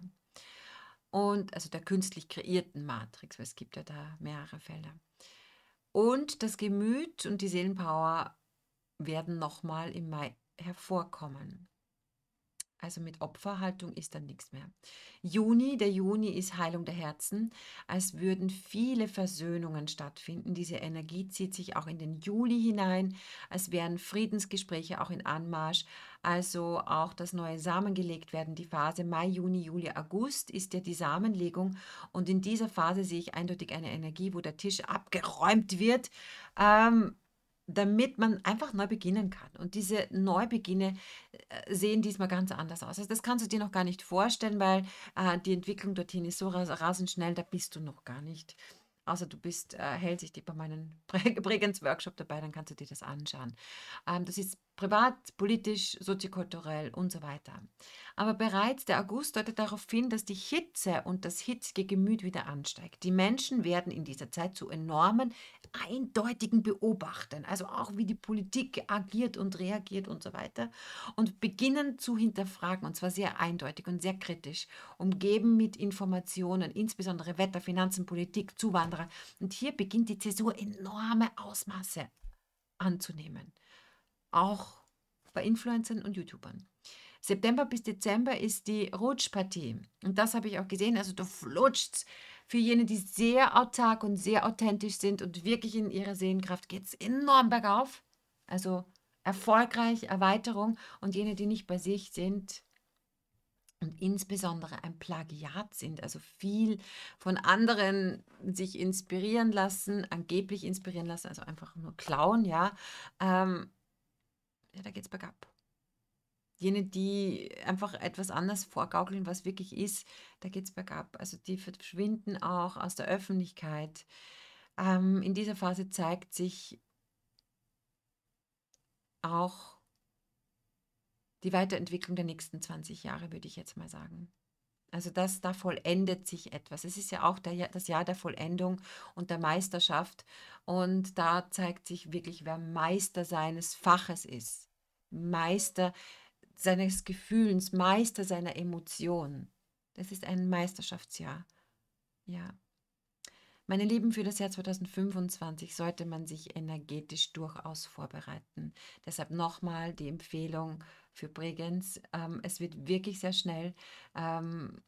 Und also der künstlich kreierten Matrix, weil es gibt ja da mehrere Fälle. Und das Gemüt und die Seelenpower werden nochmal im Mai hervorkommen. Also mit Opferhaltung ist dann nichts mehr. Juni, der Juni ist Heilung der Herzen, als würden viele Versöhnungen stattfinden. Diese Energie zieht sich auch in den Juli hinein, als wären Friedensgespräche auch in Anmarsch. Also auch das neue Samen gelegt werden. Die Phase Mai, Juni, Juli, August ist ja die Samenlegung. Und in dieser Phase sehe ich eindeutig eine Energie, wo der Tisch abgeräumt wird. Ähm, damit man einfach neu beginnen kann. Und diese Neubeginne äh, sehen diesmal ganz anders aus. Also das kannst du dir noch gar nicht vorstellen, weil äh, die Entwicklung dorthin ist so ras rasend schnell, da bist du noch gar nicht. Außer du bist äh, dich bei meinem Prägens-Workshop dabei, dann kannst du dir das anschauen. Ähm, das ist privat, politisch, soziokulturell und so weiter. Aber bereits der August deutet darauf hin, dass die Hitze und das hitzige Gemüt wieder ansteigt. Die Menschen werden in dieser Zeit zu enormen, eindeutigen Beobachtern, also auch wie die Politik agiert und reagiert und so weiter, und beginnen zu hinterfragen, und zwar sehr eindeutig und sehr kritisch, umgeben mit Informationen, insbesondere Wetter, Finanzen, Politik, Zuwanderer. Und hier beginnt die Zäsur enorme Ausmaße anzunehmen auch bei Influencern und YouTubern. September bis Dezember ist die Rutschpartie. Und das habe ich auch gesehen. Also du flutscht für jene, die sehr autark und sehr authentisch sind und wirklich in ihrer Seelenkraft geht es enorm bergauf. Also erfolgreich, Erweiterung. Und jene, die nicht bei sich sind und insbesondere ein Plagiat sind, also viel von anderen sich inspirieren lassen, angeblich inspirieren lassen, also einfach nur klauen, ja. Ähm, ja, da es bergab. Jene, die einfach etwas anders vorgaukeln, was wirklich ist, da geht es bergab. Also die verschwinden auch aus der Öffentlichkeit. Ähm, in dieser Phase zeigt sich auch die Weiterentwicklung der nächsten 20 Jahre, würde ich jetzt mal sagen. Also das, da vollendet sich etwas. Es ist ja auch der, das Jahr der Vollendung und der Meisterschaft. Und da zeigt sich wirklich, wer Meister seines Faches ist. Meister seines Gefühls, Meister seiner Emotionen. Das ist ein Meisterschaftsjahr. Ja. Meine Lieben, für das Jahr 2025 sollte man sich energetisch durchaus vorbereiten. Deshalb nochmal die Empfehlung für Bregenz. Ähm, es wird wirklich sehr schnell. Ähm,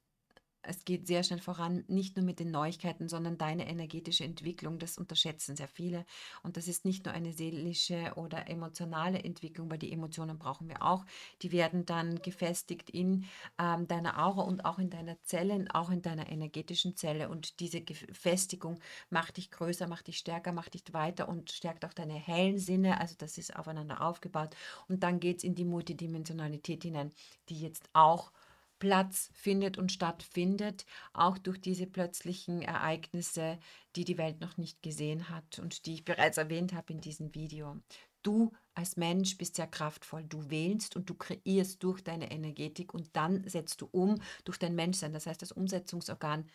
es geht sehr schnell voran, nicht nur mit den Neuigkeiten, sondern deine energetische Entwicklung. Das unterschätzen sehr viele. Und das ist nicht nur eine seelische oder emotionale Entwicklung, weil die Emotionen brauchen wir auch. Die werden dann gefestigt in ähm, deiner Aura und auch in deiner Zelle, auch in deiner energetischen Zelle. Und diese Festigung macht dich größer, macht dich stärker, macht dich weiter und stärkt auch deine hellen Sinne. Also das ist aufeinander aufgebaut. Und dann geht es in die Multidimensionalität hinein, die jetzt auch Platz findet und stattfindet, auch durch diese plötzlichen Ereignisse, die die Welt noch nicht gesehen hat und die ich bereits erwähnt habe in diesem Video. Du als Mensch bist sehr kraftvoll. Du wählst und du kreierst durch deine Energetik und dann setzt du um durch dein Menschsein. Das heißt, das Umsetzungsorgan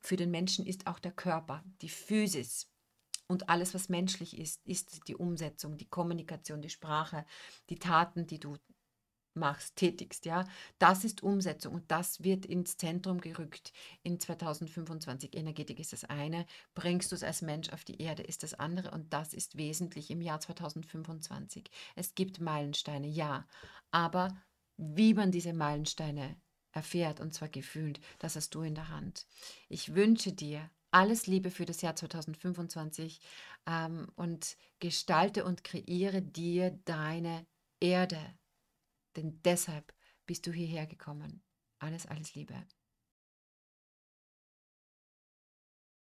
für den Menschen ist auch der Körper, die Physis. Und alles, was menschlich ist, ist die Umsetzung, die Kommunikation, die Sprache, die Taten, die du machst, tätigst, ja, das ist Umsetzung und das wird ins Zentrum gerückt in 2025. Energetik ist das eine, bringst du es als Mensch auf die Erde ist das andere und das ist wesentlich im Jahr 2025. Es gibt Meilensteine, ja, aber wie man diese Meilensteine erfährt und zwar gefühlt, das hast du in der Hand. Ich wünsche dir alles Liebe für das Jahr 2025 ähm, und gestalte und kreiere dir deine Erde denn deshalb bist du hierher gekommen. Alles, alles Liebe.